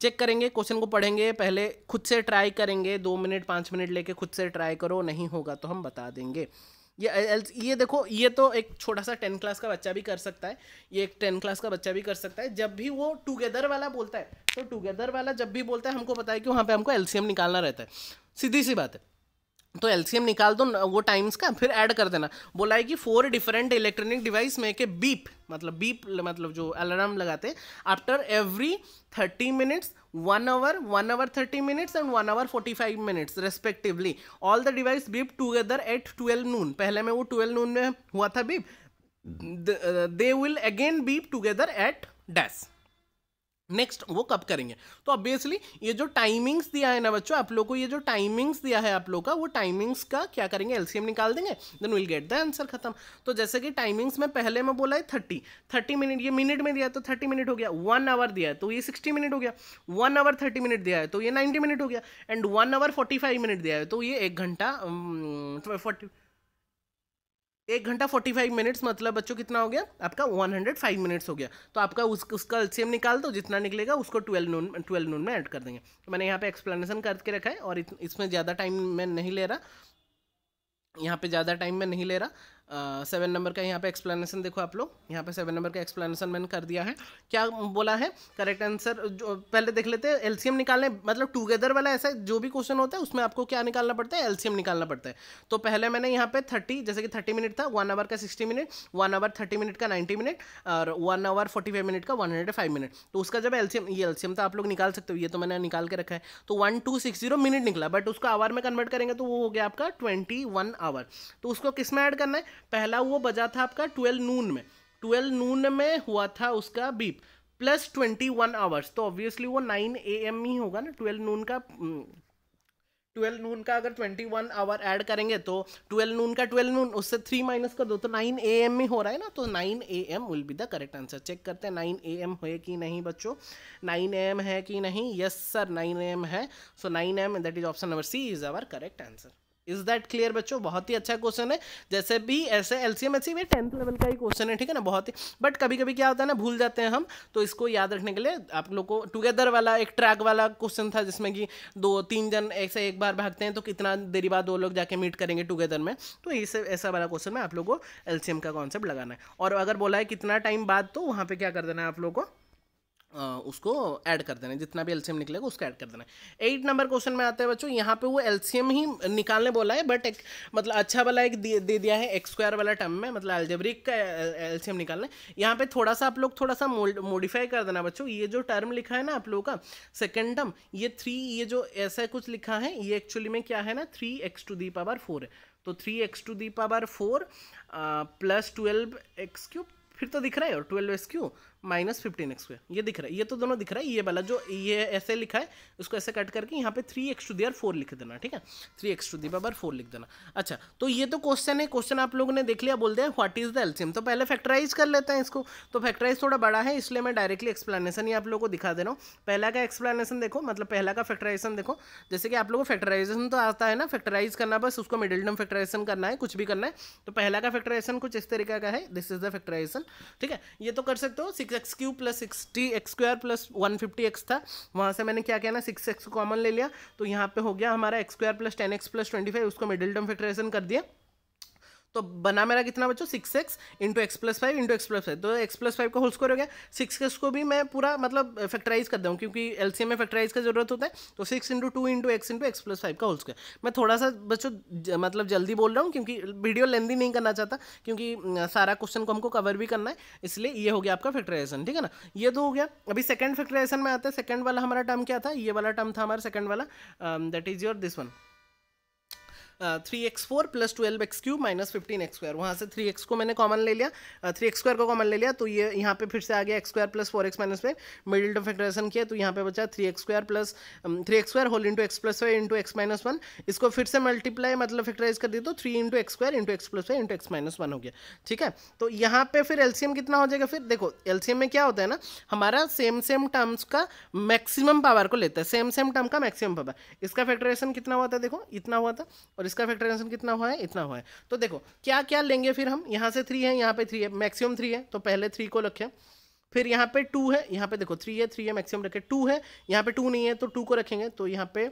चेक करेंगे क्वेश्चन को पढ़ेंगे पहले खुद से ट्राई करेंगे दो मिनट पाँच मिनट लेके खुद से ट्राई करो नहीं होगा तो हम बता देंगे ये ये देखो ये तो एक छोटा सा टेन क्लास का बच्चा भी कर सकता है ये एक टेन क्लास का बच्चा भी कर सकता है जब भी वो टुगेदर वाला बोलता है तो टुगेदर वाला जब भी बोलता है हमको पता है कि वहाँ पे हमको एलसीएम निकालना रहता है सीधी सी बात है तो एलसीएम निकाल दो वो टाइम्स का फिर ऐड कर देना बोला है कि फोर डिफरेंट इलेक्ट्रॉनिक डिवाइस में के बीप मतलब बीप मतलब जो अलार्म लगाते after every thirty minutes one hour one hour thirty minutes and one hour forty five minutes respectively all the device beep together at twelve noon पहले में वो twelve noon में हुआ था beep they will again beep together at dash next वो कब करेंगे तो ऑब्वियसली ये जो टाइमिंग्स दिया है ना बच्चों आप लोग को ये जो टाइमिंग्स दिया है आप लोग का वो टाइमिंग्स का क्या करेंगे एलसीएम निकाल देंगे then will get the answer खत्म तो जैसे कि टाइमिंग्स में पहले में बोला है थर्टी थर्टी मिनट ये मिनट में दिया तो थर्टी मिनट हो गया वन आवर दिया है तो ये सिक्सटी मिनट हो गया वन आवर थर्टी मिनट दिया है तो ये नाइन्टी मिनट हो गया and one hour forty five minute दिया है तो ये एक घंटा फोर्टी एक घंटा फोर्टी फाइव मिनट्स मतलब बच्चों कितना हो गया आपका वन हंड्रेड फाइव मिनट्स हो गया तो आपका उस उसका एल्सियम निकाल दो जितना निकलेगा उसको ट्वेल्व नून ट्वेल्व नून में ऐड कर देंगे तो मैंने यहाँ पे एक्सप्लेनेशन करके रखा है और इसमें ज़्यादा टाइम मैं नहीं ले रहा यहाँ पे ज़्यादा टाइम मैं नहीं ले रहा सेवन नंबर का यहाँ पे एक्सप्लेनेशन देखो आप लोग यहाँ पे सेवन नंबर का एक्सप्लेनेशन मैंने कर दिया है क्या बोला है करेक्ट आंसर जो पहले देख लेते हैं एलसीएम निकालने मतलब टुगेदर वाला ऐसा जो भी क्वेश्चन होता है उसमें आपको क्या निकालना पड़ता है एलसीएम निकालना पड़ता है तो पहले मैंने यहाँ पे थर्टी जैसे कि थर्टी मिनट था वन आवर का sixty minute one hour thirty minute का नाइन्टी मिनट और one hour forty five minute का वन हंड्रेड फाइव मिनट तो उसका जब एल्सियम ये एल्सियम तो आप लोग निकाल सकते हो ये तो मैंने निकाल के रखा है तो one two six zero minute निकला बट उसको आवर में कन्वर्ट करेंगे तो वो हो गया आपका ट्वेंटी वन आवर तो उसको किस में ऐड करना है पहला वो बजा था आपका ट्वेल्व नून में ट्वेल्व नून में हुआ था उसका beep plus twenty one hours तो ऑब्वियसली वो नाइन ए एम ही होगा ना ट्वेल्व नून का हम्म, ट्वेल्व नून का अगर ट्वेंटी वन आवर ऐड करेंगे तो ट्वेल्व नून का ट्वेल्व नून उससे थ्री माइनस कर दो तो नाइन ए एम ही हो रहा है ना तो nine A M will be the correct answer check करते हैं नाइन ए एम है कि नहीं बच्चों नाइन ए एम है कि नहीं yes sir nine A M है so nine A M that is option number C is our correct answer is that clear बच्चों बहुत ही अच्छा क्वेश्चन है जैसे भी ऐसे L C M S tenth level का ही क्वेश्चन है ठीक है ना बहुत ही बट कभी कभी क्या होता है ना भूल जाते हैं हम तो इसको याद रखने के लिए आप लोग को टुगेदर वाला एक ट्रैक वाला क्वेश्चन था जिसमें कि दो तीन जन ऐसे एक बार भागते हैं तो कितना देरी बाद दो लोग जाके मीट करेंगे टुगेदर में तो इसे ऐसा वाला क्वेश्चन में आप लोग को एल का कॉन्सेप्ट लगाना है और अगर बोला है कितना टाइम बाद तो वहाँ पर क्या कर देना है आप लोग को उसको ऐड कर देना जितना भी एल्सियम निकलेगा उसको ऐड कर देना एट नंबर क्वेश्चन में आते हैं बच्चों यहाँ पे वो एल्सियम ही निकालने बोला है बट एक मतलब अच्छा वाला एक दे, दिया है एक्स स्क्वायर वाला टर्म में मतलब एल्जेब्रिक का एल्सियम निकालना है यहाँ पे थोड़ा सा आप लोग थोड़ा सा मोडिफाई कर देना बच्चों ये जो टर्म लिखा है ना आप लोगों का सेकेंड टर्म ये थ्री ये जो ऐसा कुछ लिखा है ये एक्चुअली में क्या है ना three X to the power four है तो three X to the power four plus twelve X cube फिर तो दिख रहा है और twelve X cube minus fifteen X square ये दिख रहा है ये तो दोनों दिख रहा है ये वाला जो ये ऐसे लिखा है उसको ऐसे कट करके यहाँ पे three X to the four लिख देना ठीक है three X to the power four लिख देना अच्छा तो ये तो क्वेश्चन है क्वेश्चन आप लोगों ने देख लिया बोलते हैं व्हाट इज द एल्सियम तो पहले फैक्टराइज कर लेते हैं इसको तो फैक्टराइज थोड़ा बड़ा है इसलिए मैं डायरेक्टली एक्सप्लेनेशन ही आप लोगों को दिखा दे रहा हूँ पहला का एक्सप्लेनेशन देखो मतलब पहला का फैक्टराइजेशन देखो जैसे कि आप लोगों को फैक्टराइजेशन तो आता है ना फैक्टराइज करना बस उसको मिडिल टर्म फैक्टराइजेशन करना है कुछ भी करना है तो पहला का फैक्टराइजेशन कुछ इस तरीके का है दिस इज द फैक्टराइजेशन ठीक है ये तो कर सकते हो six X cube plus sixty X square plus one fifty X था वहाँ से मैंने क्या किया ना सिक्स एक्स कॉमन ले लिया तो यहाँ पे हो गया हमारा X square plus ten X plus twenty five उसको मिडिल टर्म फिक्ट्रेशन कर दिया तो बना मेरा कितना बच्चों six X into X plus five into X plus five तो एक्स प्लस फाइव का होल स्क्वायर हो गया सिक्स एक्स को भी मैं पूरा मतलब फैक्टराइज करता हूँ क्योंकि एलसीएम में फैक्टराइज का जरूरत होता है तो six into two into X into X plus five का होल स्क्वायर मैं थोड़ा सा बच्चों मतलब जल्दी बोल रहा हूँ क्योंकि वीडियो लेंदी नहीं करना चाहता क्योंकि सारा क्वेश्चन को हमको कवर भी करना है इसलिए ये हो गया आपका फैक्टराइजेशन ठीक है ना ये तो हो गया अभी सेकंड फैक्टराइजेशन में आता है सेकंड वाला हमारा टर्म क्या था ये वाला टर्म था हमारा सेकंड वाला that is your this one three X four plus twelve X cube minus fifteen X square वहाँ से थ्री एक्स को मैंने कॉमन ले लिया थ्री एक्स स्क्वायर को कॉमन ले लिया तो ये यहाँ पे फिर से आ गया X square plus four X minus five middle term factorisation किया तो यहाँ पे बचा three X square plus three X square whole into X plus five into X minus one इसको फिर से मल्टीप्लाई मतलब फैक्टराइज कर दी तो three into X square into X plus five into X minus one हो गया ठीक है तो यहाँ पे फिर एलसीएम कितना हो जाएगा फिर देखो एलसीएम में क्या होता है ना हमारा सेम सेम टर्म्स का मैक्सिमम पावर को लेता है सेम सेम टर्म का मैक्सिमम पावर इसका फैक्टराइजेशन कितना हुआ था देखो इतना हुआ था और और इसका फैक्टराइजेशन कितना हुआ है इतना हुआ है तो देखो क्या क्या लेंगे फिर हम यहाँ से थ्री है यहाँ पे थ्री है मैक्सिमम थ्री है तो पहले थ्री को रखें फिर यहाँ पे टू है यहाँ पे देखो थ्री है थ्री है मैक्सिमम रखें टू है यहाँ पे टू नहीं है तो टू को रखेंगे तो यहाँ पे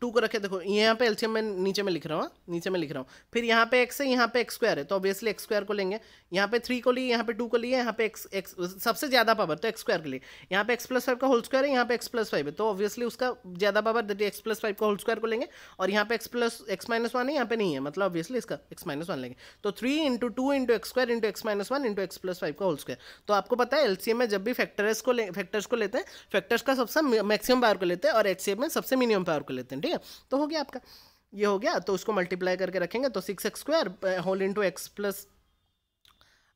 टू को रखे देखो यहाँ पे एलसीएम में नीचे में लिख रहा हूँ नीचे में लिख रहा हूँ फिर यहाँ पे एक्स है यहाँ पे एक्स स्क्वायर है तो ऑब्वियसली एक्स स्क्वायर को लेंगे यहाँ पे थ्री को लिए यहाँ पे टू को लिए यहाँ पे एक्स एक्स सबसे ज़्यादा पावर तो एक्स स्क्वायर के लिए यहाँ पे एक्स प्लस फाइव का होल स्क्वायर है यहाँ पे एक्स प्लस फाइव है तो ऑब्वियसली उसका ज़्यादा power that X plus five का होल स्क्वायर को लेंगे और यहाँ पे X plus X minus one है यहाँ पे नहीं है मतलब ऑब्वियसली इसका एक्स माइनस वन लेंगे तो three into two into X square into X minus one into X plus five का होल स्क्वायर तो आपको पता है एलसीएम में जब भी फैक्टर्स को फैक्टर्स को लेते हैं फैक्टर्स का सबसे मैक्सिमम पावर को लेते हैं और एचसीएम में सबसे मिनिमम पावर को लेते हैं ठीक है तो हो गया आपका ये हो गया तो उसको मल्टीप्लाई करके रखेंगे तो six X square whole into X plus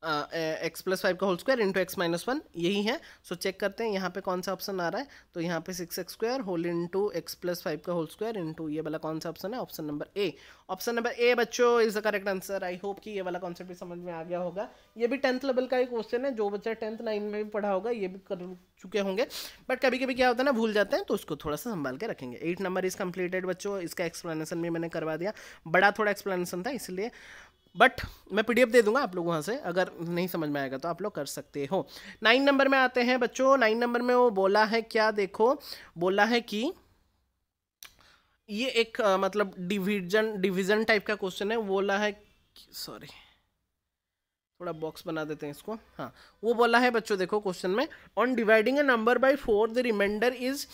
X plus five का whole square into X minus one यही है सो so, चेक करते हैं यहाँ पे कौन सा ऑप्शन आ रहा है तो यहाँ पे six X square whole into X plus five का होल स्क्वायर इंटू ये वाला कौन सा ऑप्शन है option number A option number A बच्चों is the correct answer I hope कि ये वाला कॉन्सेप्ट भी समझ में आ गया होगा ये भी टेंथ लेवल का एक क्वेश्चन है जो बच्चा टेंथ नाइन में भी पढ़ा होगा ये भी कर चुके होंगे बट कभी कभी क्या होता है ना भूल जाते हैं तो उसको थोड़ा सा संभाल के रखेंगे एट नंबर इज कंप्लीटेड बच्चों इसका एक्सप्लेनेशन भी मैंने करवा दिया बड़ा थोड़ा एक्सप्लेनेशन था इसलिए बट मैं पी दे दूंगा आप लोग वहाँ से अगर नहीं समझ में आएगा तो आप लोग कर सकते हो नाइन नंबर में आते हैं बच्चों नाइन नंबर में वो बोला है क्या देखो बोला है कि ये एक आ, मतलब डिविजन डिविजन टाइप का क्वेश्चन है बोला है सॉरी थोड़ा बॉक्स बना देते हैं इसको हाँ वो बोला है बच्चों देखो क्वेश्चन में on dividing a number by four the reminder is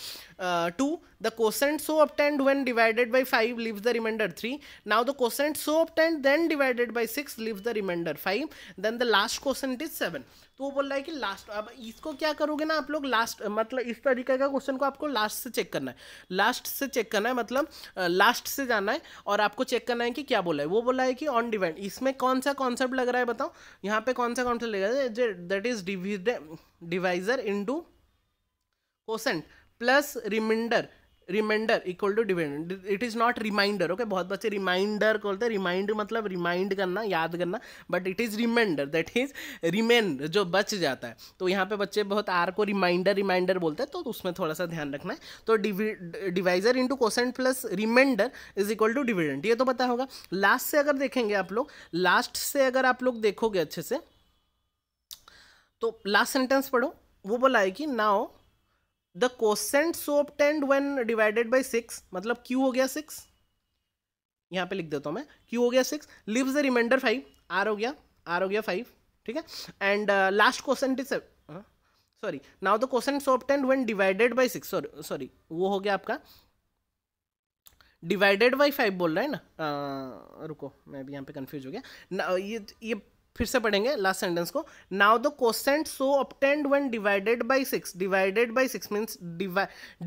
two the quotient so obtained when divided by five leave the reminder three now the quotient so obtained then divided by six leave the reminder five then the last question is seven तो वो बोल रहा है कि last अब इसको क्या करोगे ना आप लोग लास्ट मतलब इस तरीके का क्वेश्चन को आपको लास्ट से चेक करना है लास्ट से चेक करना है मतलब लास्ट से जाना है और आपको चेक करना है कि क्या बोला है वो बोला है कि ऑन डिवाइड इसमें कौन सा कॉन्सेप्ट लग रहा है बताओ यहाँ पे कौन सा कॉन्सेप्ट लग रहा है that is divisor into plus reminder reminder equal to dependent it is not reminder okay बहुत बच्चे रिमाइंडर बोलते हैं रिमाइंड मतलब रिमाइंड करना याद करना but it is reminder that is remain जो बच जाता है तो यहाँ पे बच्चे बहुत आर को रिमाइंडर रिमाइंडर बोलते हैं तो उसमें थोड़ा सा ध्यान रखना है तो divisor into quotient plus reminder is equal to dividend ये तो पता होगा लास्ट से अगर देखेंगे आप लोग लास्ट से अगर आप लोग देखोगे अच्छे से तो लास्ट सेंटेंस पढ़ो वो बोला है कि now the quotient so obtained when divided by six मतलब क्यू हो गया सिक्स यहां पे लिख देता हूं मैं क्यू हो गया six leaves the reminder five R हो गया आर हो गया फाइव ठीक है and last question is sorry now the question so obtained when divided by six sorry sorry वो हो गया आपका डिवाइडेड बाई फाइव बोल रहा है ना आ, uh, रुको मैं भी यहाँ पे कंफ्यूज हो गया ना ये ये फिर से पढ़ेंगे लास्ट सेंटेंस को now the quotient so obtained one divided by six divided by six means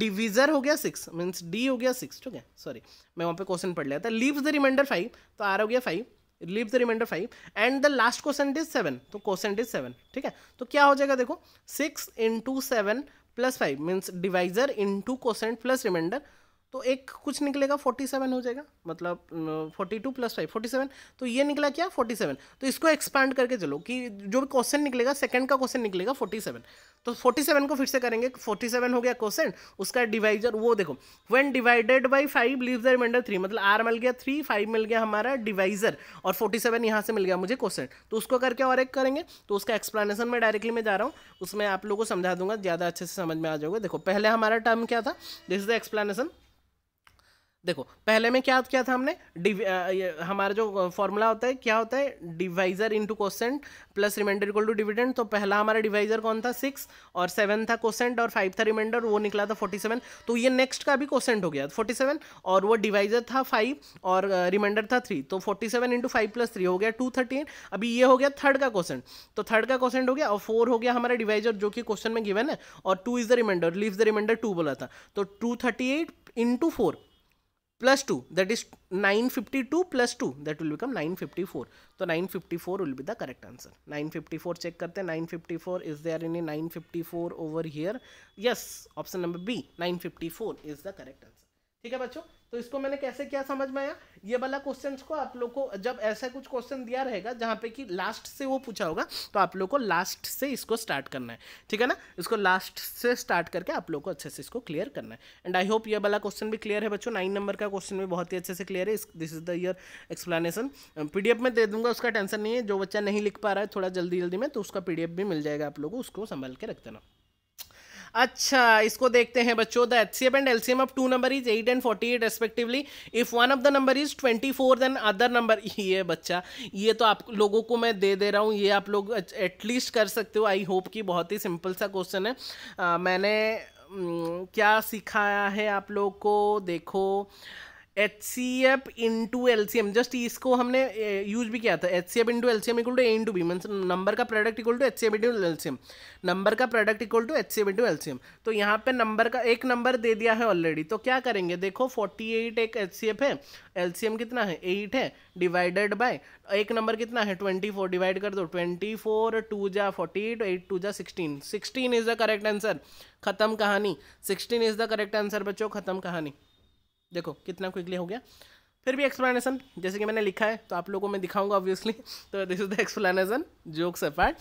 divisor हो गया सिक्स मीन्स डी हो गया सिक्स ठीक है सॉरी मैं वहाँ पे क्वेश्चन पढ़ लिया था लीव द रिमाइंडर फाइव तो आर हो गया five leave the reminder five and the last question is seven तो क्वेश्चन इज सेवन ठीक है तो क्या हो जाएगा देखो six into seven plus five means divisor into question plus reminder तो एक कुछ निकलेगा फोर्टी सेवन हो जाएगा मतलब forty two plus five forty seven तो ये निकला क्या फोर्टी सेवन तो इसको एक्सपैंड करके चलो कि जो भी क्वेश्चन निकलेगा सेकंड का क्वेश्चन निकलेगा फोर्टी सेवन तो फोर्टी सेवन को फिर से करेंगे फोर्टी सेवन हो गया क्वेश्चन उसका डिवाइजर वो देखो when divided by five leave the reminder three मतलब आर मिल गया थ्री फाइव मिल गया हमारा डिवाइजर और फोर्टी सेवन यहाँ से मिल गया मुझे क्वेश्चन तो उसको करके और एक करेंगे तो उसका एक्सप्लेनेशन मैं डायरेक्टली मैं जा रहा हूँ उसमें आप लोगों को समझा दूंगा ज़्यादा अच्छे से समझ में आ जाओगे देखो पहले हमारा टर्म क्या था दिस इज द एक्सप्लेनेशन देखो पहले में क्या किया था हमने डि हमारा जो फॉर्मूला होता है क्या होता है divisor into quotient plus reminder equal to dividend तो पहला हमारा डिवाइजर कौन था सिक्स और सेवन था कोसेंट और फाइव था रिमाइंडर वो निकला था फोर्टी सेवन तो ये नेक्स्ट का भी कोसेंट हो गया फोर्टी सेवन और वो डिवाइजर था फाइव और रिमाइंडर था थ्री तो forty seven into five plus three हो गया टू थर्टी एट अभी ये हो गया थर्ड का कोसेंट तो थर्ड का कोसेंट हो गया और फोर हो गया हमारा डिवाइजर जो कि क्वेश्चन में गिवन है और two is the reminder leave the reminder two बोला था तो two thirty eight into four plus 2 that is 952 plus 2 that will become 954 so 954 will be the correct answer 954 check karte 954 is there any 954 over here yes option number b 954 is the correct answer ठीक है बच्चों तो इसको मैंने कैसे क्या समझ में आया ये वाला क्वेश्चन को आप लोग को जब ऐसा कुछ क्वेश्चन दिया रहेगा जहाँ पे कि लास्ट से वो पूछा होगा तो आप लोग को लास्ट से इसको स्टार्ट करना है ठीक है ना इसको लास्ट से स्टार्ट करके आप लोग को अच्छे से इसको क्लियर करना है एंड आई होप ये वाला क्वेश्चन भी क्लियर है बच्चों नाइन नंबर का क्वेश्चन भी बहुत ही अच्छे से क्लियर है this is the year explanation पी में दे दूंगा उसका टेंशन नहीं है जो बच्चा नहीं लिख पा रहा है थोड़ा जल्दी जल्दी में तो उसका पी भी मिल जाएगा आप लोग को उसको संभाल के रख देना अच्छा इसको देखते हैं बच्चों the H C F and L C M of two number is eight and forty eight respectively if one of the number is twenty four then other number ये बच्चा ये तो आप लोगों को मैं दे दे रहा हूँ ये आप लोग एटलीस्ट कर सकते हो आई होप कि बहुत ही सिंपल सा क्वेश्चन है आ, मैंने क्या सिखाया है आप लोग को देखो H C F into L C M just इसको हमने यूज भी किया था H C F into L C M equal to A into B means number का product equal to H C F into L C M number का product equal to H C F into L C M तो यहाँ पे number का एक number दे दिया है already तो क्या करेंगे देखो फोर्टी एट एक एच सी एफ है एल सी एम कितना है एट है डिवाइडेड बाय एक नंबर कितना है ट्वेंटी फोर डिवाइड कर दो ट्वेंटी फोर टू जा फोर्टी एट एट टू जा sixteen sixteen is the correct answer ख़त्म कहानी sixteen is the correct answer बच्चों ख़त्म कहानी देखो कितना क्विकली हो गया फिर भी एक्सप्लेनेशन जैसे कि मैंने लिखा है तो आप लोगों को मैं दिखाऊंगा ऑब्वियसली *laughs* तो this is the explanation jokes apart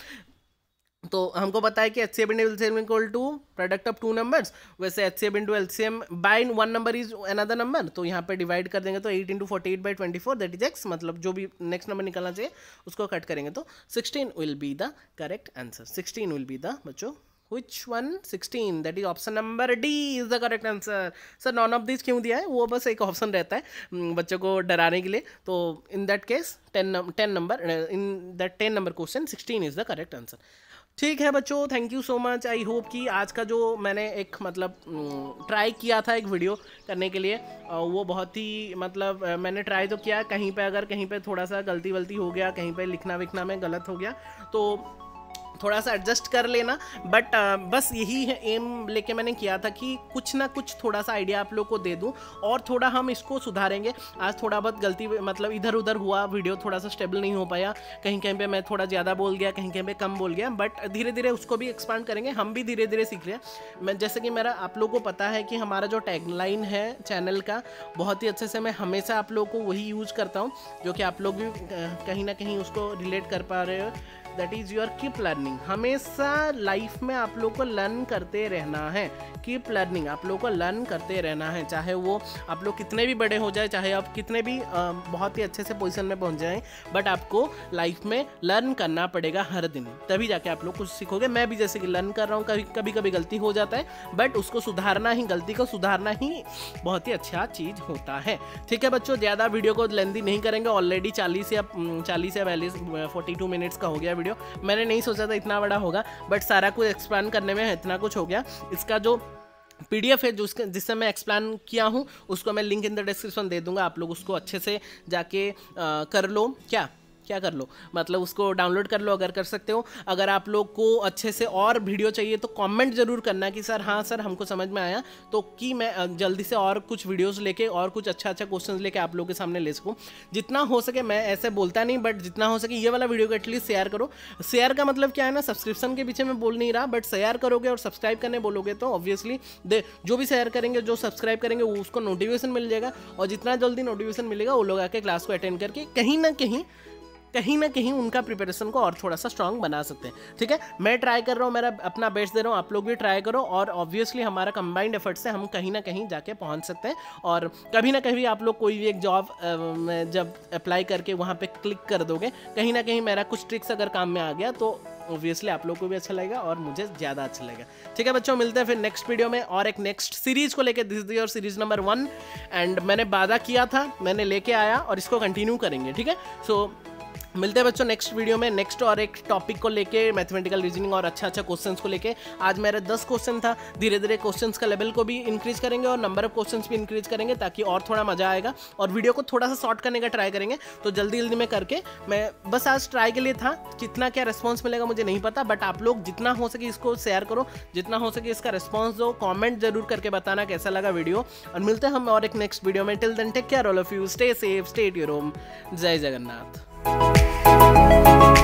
तो हमको पता है कि H C M L C M equal to product of two numbers वैसे H C M two L C M by one number is another number तो यहाँ पे divide कर देंगे तो eight into forty eight by twenty four that is X मतलब जो भी नेक्स्ट नंबर निकलना चाहिए उसको कट करेंगे तो sixteen will be the correct answer sixteen will be the बच्चों which one 16 that is option number D is the correct answer sir none of this क्यों दिया है वो बस एक ऑप्शन रहता है हम्म, बच्चों को डराने के लिए तो in that case ten ten number in that ten number question sixteen is the correct answer ठीक है बच्चों thank you so much I hope कि आज का जो मैंने एक मतलब ट्राई हम्म, किया था एक वीडियो करने के लिए वो बहुत ही मतलब मैंने ट्राई तो किया कहीं पे अगर कहीं पे थोड़ा सा गलती वलती हो गया कहीं पे लिखना विखना में गलत हो गया तो थोड़ा सा एडजस्ट कर लेना बट बस यही है एम लेके मैंने किया था कि कुछ ना कुछ थोड़ा सा आइडिया आप लोग को दे दूँ और थोड़ा हम इसको सुधारेंगे आज थोड़ा बहुत गलती मतलब इधर उधर हुआ वीडियो थोड़ा सा स्टेबल नहीं हो पाया कहीं कहीं पर मैं थोड़ा ज़्यादा बोल गया कहीं कहीं पर कम बोल गया बट धीरे धीरे उसको भी एक्सपांड करेंगे हम भी धीरे धीरे सीख रहे हैं मैं जैसे कि मेरा आप लोग को पता है कि हमारा जो टैगलाइन है चैनल का बहुत ही अच्छे से मैं हमेशा आप लोगों को वही यूज़ करता हूँ जो कि आप लोग भी कहीं ना कहीं उसको रिलेट कर पा रहे हो that is your keep learning हमेशा लाइफ में आप लोग को लर्न करते रहना है कीप लर्निंग आप लोग को लर्न करते रहना है चाहे वो आप लोग कितने भी बड़े हो जाए चाहे आप कितने भी आ, बहुत ही अच्छे से पोजिशन में पहुंच जाए बट आपको लाइफ में लर्न करना पड़ेगा हर दिन तभी जाके आप लोग कुछ सीखोगे मैं भी जैसे कि लर्न कर रहा हूँ कभी कभी कभी गलती हो जाता है बट उसको सुधारना ही गलती को सुधारना ही बहुत ही अच्छा चीज़ होता है ठीक है बच्चों ज़्यादा वीडियो को लेंदी नहीं करेंगे ऑलरेडी चालीस या चालीस या बयालीस फोर्टी टू मिनट्स का हो गया वीडियो मैंने नहीं सोचा था इतना बड़ा होगा बट सारा कुछ एक्सप्लान करने में इतना कुछ हो गया इसका जो पीडीएफ है जो उसके जिससे मैं एक्सप्लान किया हूँ उसको मैं लिंक इन द डिस्क्रिप्शन दे दूंगा आप लोग उसको अच्छे से जाके आ, कर लो क्या क्या कर लो मतलब उसको डाउनलोड कर लो अगर कर सकते हो अगर आप लोग को अच्छे से और वीडियो चाहिए तो कमेंट ज़रूर करना कि सर हाँ सर हमको समझ में आया तो कि मैं जल्दी से और कुछ वीडियोस लेके और कुछ अच्छा अच्छा क्वेश्चन लेके आप लोगों के सामने ले सकूँ जितना हो सके मैं ऐसे बोलता नहीं बट जितना हो सके ये वाला वीडियो को एटलीस्ट शेयर करो शेयर का मतलब क्या है ना सब्सक्रिप्शन के पीछे मैं बोल नहीं रहा बट शेयर करोगे और सब्सक्राइब करने बोलोगे तो ऑब्वियसली दे जो भी शेयर करेंगे जो सब्सक्राइब करेंगे उसको नोटिफिकेशन मिल जाएगा और जितना जल्दी नोटिफिकेशन मिलेगा वो लोग आके क्लास को अटेंड करके कहीं ना कहीं कहीं ना कहीं उनका प्रिपरेशन को और थोड़ा सा स्ट्रांग बना सकते हैं ठीक है मैं ट्राई कर रहा हूँ मेरा अपना बेस्ट दे रहा हूँ आप लोग भी ट्राई करो और ऑब्वियसली हमारा कंबाइंड एफर्ट से हम कहीं ना कहीं जाके पहुँच सकते हैं और कभी ना कभी आप लोग कोई भी एक जॉब जब अप्लाई करके वहाँ पर क्लिक कर दोगे कहीं ना कहीं मेरा कुछ ट्रिक्स अगर काम में आ गया तो ऑब्वियसली आप लोग को भी अच्छा लगेगा और मुझे ज़्यादा अच्छा लगेगा ठीक है बच्चों मिलते हैं फिर नेक्स्ट वीडियो में और एक नेक्स्ट सीरीज को लेकर दिस दी और सीरीज नंबर वन एंड मैंने वादा किया था मैंने लेके आया और इसको कंटिन्यू करेंगे ठीक है सो so, मिलते हैं बच्चों नेक्स्ट वीडियो में नेक्स्ट और एक टॉपिक को लेके मैथमेटिकल रीजनिंग और अच्छा अच्छा क्वेश्चंस को लेके आज मेरा दस क्वेश्चन था धीरे धीरे क्वेश्चंस का लेवल को भी इंक्रीज करेंगे और नंबर ऑफ क्वेश्चंस भी इंक्रीज करेंगे ताकि और थोड़ा मजा आएगा और वीडियो को थोड़ा सा शॉर्ट करने का ट्राई करेंगे तो जल्दी जल्दी में करके मैं बस आज ट्राई के लिए था कितना क्या रिस्पॉन्स मिलेगा मुझे नहीं पता बट आप लोग जितना हो सके इसको शेयर करो जितना हो सके इसका रिस्पॉन्स दो कॉमेंट जरूर करके बताना कैसा लगा वीडियो और मिलते हैं हम और एक नेक्स्ट वीडियो में till then take care all of you stay safe stay your home जय जगन्नाथ you.